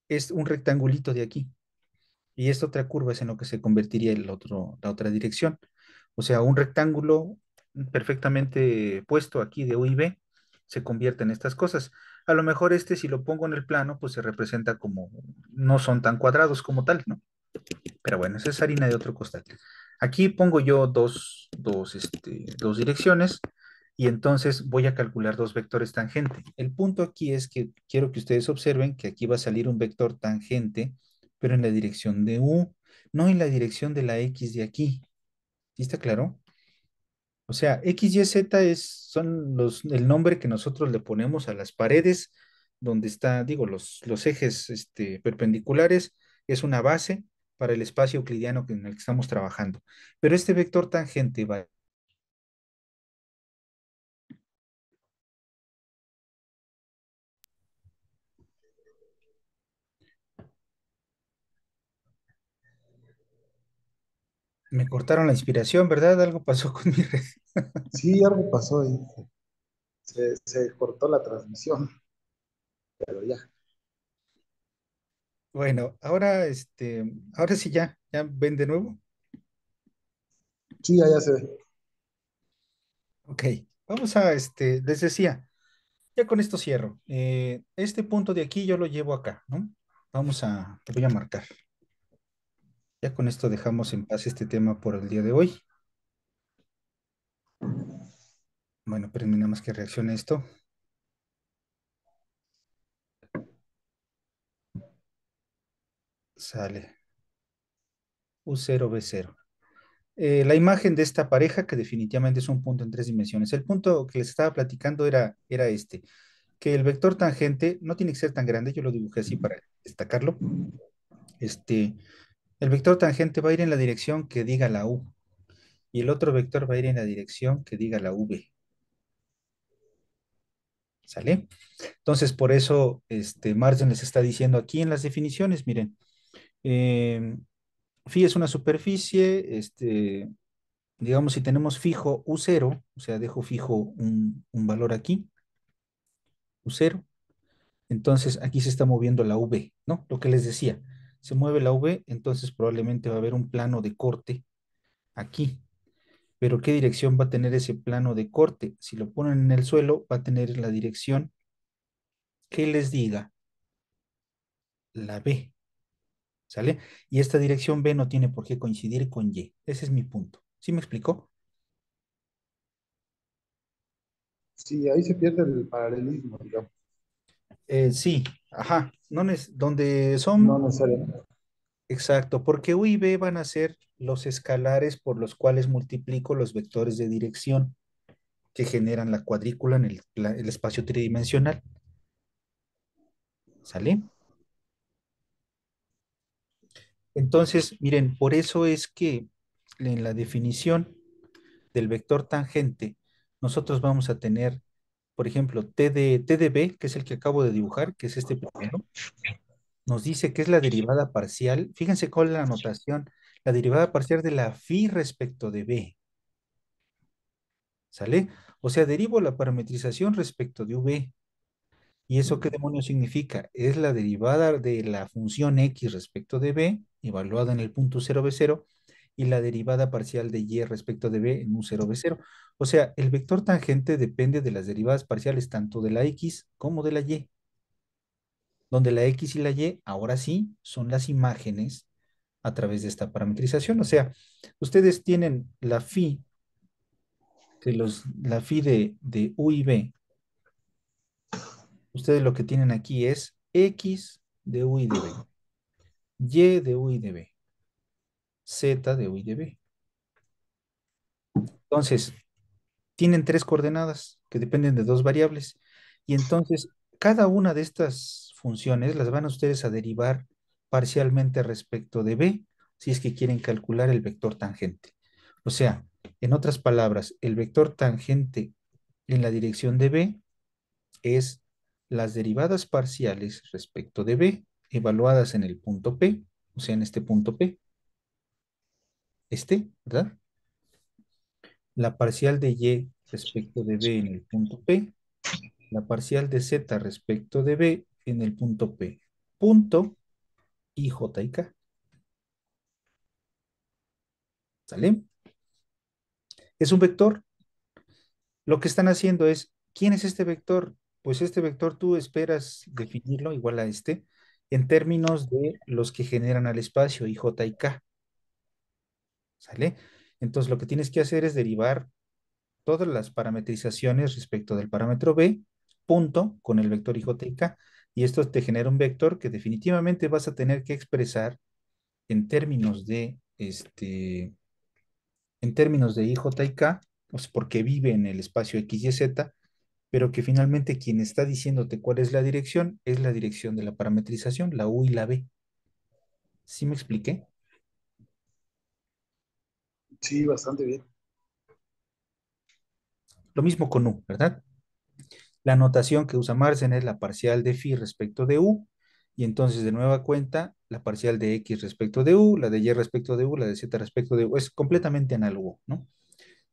es un rectangulito de aquí, y esta otra curva es en lo que se convertiría el otro, la otra dirección, o sea, un rectángulo perfectamente puesto aquí de U y B, se convierte en estas cosas. A lo mejor este, si lo pongo en el plano, pues se representa como, no son tan cuadrados como tal, ¿no? Pero bueno, esa es harina de otro costal. Aquí pongo yo dos, dos, este, dos direcciones y entonces voy a calcular dos vectores tangente. El punto aquí es que quiero que ustedes observen que aquí va a salir un vector tangente, pero en la dirección de U, no en la dirección de la X de aquí. está claro? O sea, X, Y, Z es, son los, el nombre que nosotros le ponemos a las paredes donde están, digo, los, los ejes este, perpendiculares, es una base para el espacio euclidiano en el que estamos trabajando. Pero este vector tangente va... Me cortaron la inspiración, ¿verdad? Algo pasó con mi red. Sí, algo pasó Se, cortó la transmisión. Pero ya. Bueno, ahora este, ahora sí ya, ya ven de nuevo. Sí, ya, se ve. Ok, vamos a este, les decía, ya con esto cierro. Eh, este punto de aquí yo lo llevo acá, ¿no? Vamos a, te voy a marcar. Ya con esto dejamos en paz este tema por el día de hoy. Bueno, terminamos más que reaccione esto. Sale. U0B0. Eh, la imagen de esta pareja, que definitivamente es un punto en tres dimensiones. El punto que les estaba platicando era, era este, que el vector tangente no tiene que ser tan grande, yo lo dibujé así para destacarlo. Este, el vector tangente va a ir en la dirección que diga la U. Y el otro vector va a ir en la dirección que diga la V. ¿Sale? Entonces, por eso, este, les está diciendo aquí en las definiciones, miren, eh, es una superficie, este, digamos, si tenemos fijo U0, o sea, dejo fijo un, un valor aquí, U0, entonces aquí se está moviendo la V, ¿no? Lo que les decía, se mueve la V, entonces probablemente va a haber un plano de corte aquí. Pero ¿qué dirección va a tener ese plano de corte? Si lo ponen en el suelo, va a tener la dirección que les diga la B. ¿Sale? Y esta dirección B no tiene por qué coincidir con Y. Ese es mi punto. ¿Sí me explicó? Sí, ahí se pierde el paralelismo, digamos. Eh, sí, ajá, donde son... Exacto, porque U y B van a ser los escalares por los cuales multiplico los vectores de dirección que generan la cuadrícula en el espacio tridimensional. ¿Sale? Entonces, miren, por eso es que en la definición del vector tangente, nosotros vamos a tener por ejemplo, TD, TDB, que es el que acabo de dibujar, que es este primero, nos dice que es la derivada parcial, fíjense con la anotación, la derivada parcial de la phi respecto de B. ¿Sale? O sea, derivo la parametrización respecto de V. ¿Y eso qué demonios significa? Es la derivada de la función X respecto de B, evaluada en el punto 0B0, y la derivada parcial de y respecto de b en u 0 b0. O sea, el vector tangente depende de las derivadas parciales tanto de la x como de la y. Donde la x y la y ahora sí son las imágenes a través de esta parametrización. O sea, ustedes tienen la phi, que los, la phi de, de u y b. Ustedes lo que tienen aquí es x de u y de b, y de u y de b Z de U y de B. Entonces, tienen tres coordenadas que dependen de dos variables. Y entonces, cada una de estas funciones las van a ustedes a derivar parcialmente respecto de B, si es que quieren calcular el vector tangente. O sea, en otras palabras, el vector tangente en la dirección de B es las derivadas parciales respecto de B, evaluadas en el punto P, o sea, en este punto P, este, ¿verdad? La parcial de y respecto de b en el punto P, la parcial de z respecto de b en el punto P, punto y j y k. ¿Sale? Es un vector. Lo que están haciendo es, ¿quién es este vector? Pues este vector tú esperas definirlo igual a este en términos de los que generan al espacio, y j y k. ¿Sale? Entonces lo que tienes que hacer es derivar todas las parametrizaciones respecto del parámetro B, punto, con el vector IJK, y esto te genera un vector que definitivamente vas a tener que expresar en términos de este en términos de IJK, pues porque vive en el espacio x, y, z pero que finalmente quien está diciéndote cuál es la dirección es la dirección de la parametrización, la U y la B. ¿Sí me expliqué? Sí, bastante bien. Lo mismo con U, ¿verdad? La notación que usa Marsen es la parcial de phi respecto de U, y entonces de nueva cuenta, la parcial de X respecto de U, la de Y respecto de U, la de Z respecto de U, es completamente análogo, ¿no?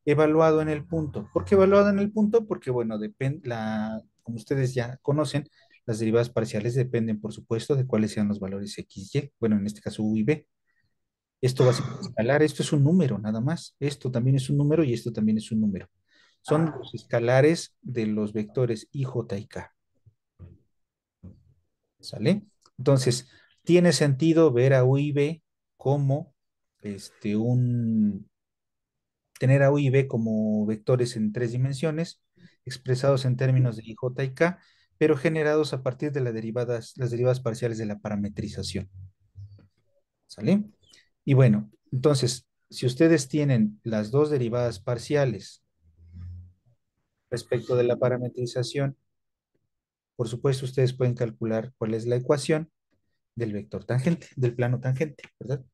Evaluado en el punto. ¿Por qué evaluado en el punto? Porque, bueno, depende, la, como ustedes ya conocen, las derivadas parciales dependen, por supuesto, de cuáles sean los valores X, Y, bueno, en este caso U y B. Esto va a ser escalar, esto es un número nada más. Esto también es un número y esto también es un número. Son ah. los escalares de los vectores i, j y k. ¿Sale? Entonces, tiene sentido ver a U y B como este, un... tener a U y B como vectores en tres dimensiones, expresados en términos de i, j y k, pero generados a partir de las derivadas, las derivadas parciales de la parametrización. ¿Sale? Y bueno, entonces, si ustedes tienen las dos derivadas parciales respecto de la parametrización, por supuesto, ustedes pueden calcular cuál es la ecuación del vector tangente, del plano tangente, ¿verdad?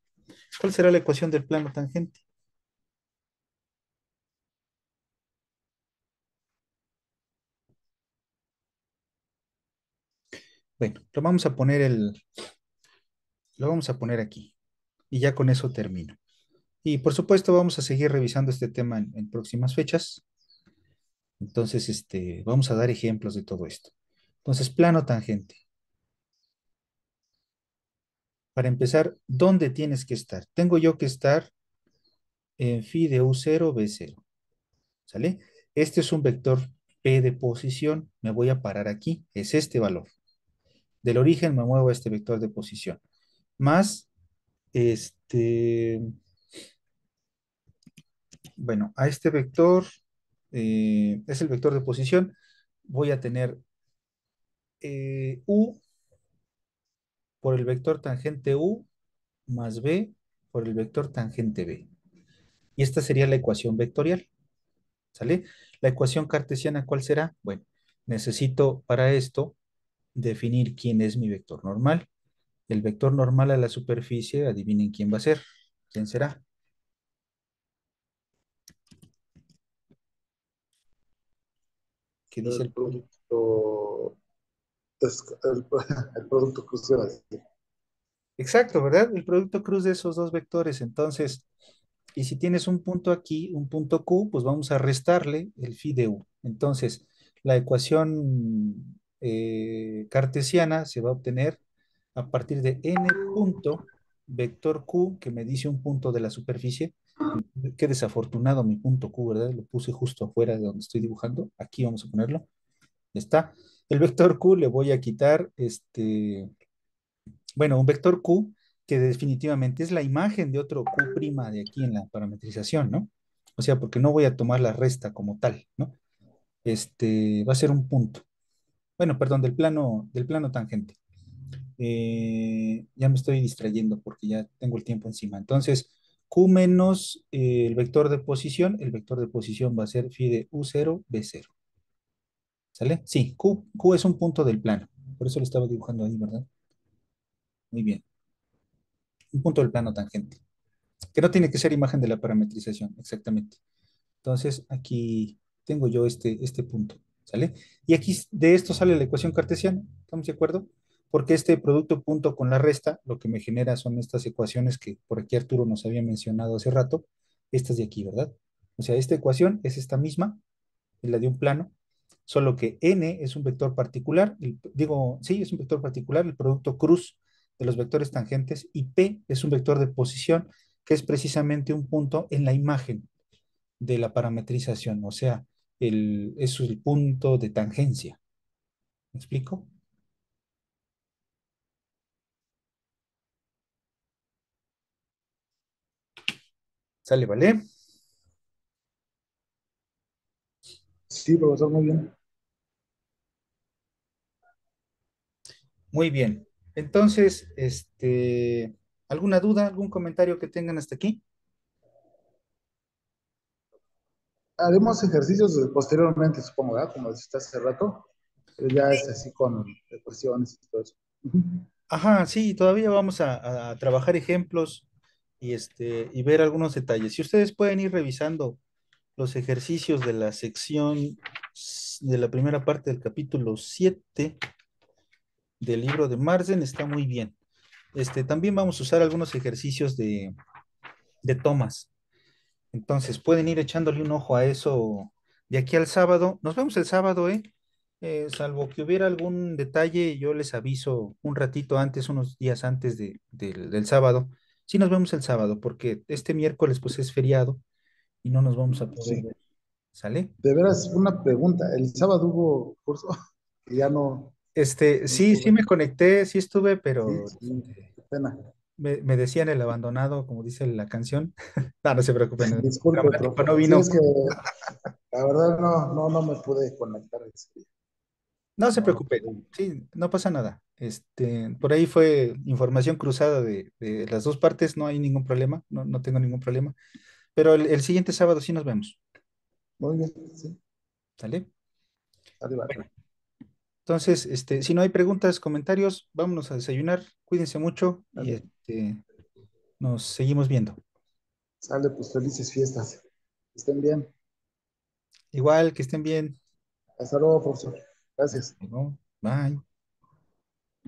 ¿Cuál será la ecuación del plano tangente? Bueno, lo vamos a poner el, lo vamos a poner aquí y ya con eso termino. Y por supuesto vamos a seguir revisando este tema en, próximas fechas. Entonces, este, vamos a dar ejemplos de todo esto. Entonces, plano tangente. Para empezar, ¿dónde tienes que estar? Tengo yo que estar en phi de U0, B0. ¿Sale? Este es un vector P de posición. Me voy a parar aquí. Es este valor. Del origen me muevo a este vector de posición. Más este, bueno, a este vector, eh, es el vector de posición, voy a tener eh, U por el vector tangente U más B por el vector tangente B. Y esta sería la ecuación vectorial. ¿Sale? La ecuación cartesiana, ¿cuál será? Bueno, necesito para esto definir quién es mi vector normal el vector normal a la superficie, adivinen quién va a ser, quién será. ¿Qué dice el producto? El, producto cruz de Exacto, ¿verdad? El producto cruz de esos dos vectores. Entonces, y si tienes un punto aquí, un punto Q, pues vamos a restarle el phi de U. Entonces, la ecuación eh, cartesiana se va a obtener a partir de n punto vector q que me dice un punto de la superficie. Qué desafortunado mi punto q, ¿verdad? Lo puse justo afuera de donde estoy dibujando. Aquí vamos a ponerlo. Está. El vector q le voy a quitar este... Bueno, un vector q que definitivamente es la imagen de otro q' de aquí en la parametrización, ¿no? O sea, porque no voy a tomar la resta como tal, ¿no? Este, va a ser un punto. Bueno, perdón, del plano, del plano tangente. Eh, ya me estoy distrayendo porque ya tengo el tiempo encima. Entonces, Q menos eh, el vector de posición, el vector de posición va a ser phi de U0, B0. ¿Sale? Sí, Q, Q es un punto del plano. Por eso lo estaba dibujando ahí, ¿verdad? Muy bien. Un punto del plano tangente. Que no tiene que ser imagen de la parametrización, exactamente. Entonces, aquí tengo yo este, este punto, ¿sale? Y aquí de esto sale la ecuación cartesiana, ¿estamos de acuerdo? porque este producto punto con la resta, lo que me genera son estas ecuaciones que por aquí Arturo nos había mencionado hace rato, estas de aquí, ¿verdad? O sea, esta ecuación es esta misma, la de un plano, solo que n es un vector particular, digo, sí, es un vector particular, el producto cruz de los vectores tangentes, y p es un vector de posición, que es precisamente un punto en la imagen de la parametrización, o sea, es el punto de tangencia. ¿Me explico? Dale, vale? Sí, profesor, muy bien. Muy bien. Entonces, este, ¿alguna duda, algún comentario que tengan hasta aquí? Haremos ejercicios posteriormente, supongo, ¿verdad? Como dijiste hace rato, pero ya es así con depresiones y todo eso. Ajá, sí, todavía vamos a trabajar ejemplos y, este, y ver algunos detalles. Si ustedes pueden ir revisando los ejercicios de la sección de la primera parte del capítulo 7 del libro de Marzen, está muy bien. Este, también vamos a usar algunos ejercicios de, de tomas. Entonces, pueden ir echándole un ojo a eso de aquí al sábado. Nos vemos el sábado, ¿eh? eh salvo que hubiera algún detalle, yo les aviso un ratito antes, unos días antes del sábado, Sí, nos vemos el sábado, porque este miércoles pues es feriado y no nos vamos a poder ¿Sale? De veras, una pregunta. ¿El sábado hubo curso? ya no. Este, sí, sí me conecté, sí estuve, pero pena. Me, decían el abandonado, como dice la canción. no, no se preocupen. Disculpe, no vino. la verdad no, no, no me pude conectar No se preocupen, sí, no pasa nada. Este, por ahí fue información cruzada de, las dos partes, no hay ningún problema, no, tengo ningún problema. Pero el, siguiente sábado sí nos vemos. Muy bien, sí. ¿Sale? Adiós. entonces, este, si no hay preguntas, comentarios, vámonos a desayunar, cuídense mucho y este, nos seguimos viendo. Sale, pues felices fiestas. estén bien. Igual, que estén bien. Hasta luego, profesor. Gracias. Bye.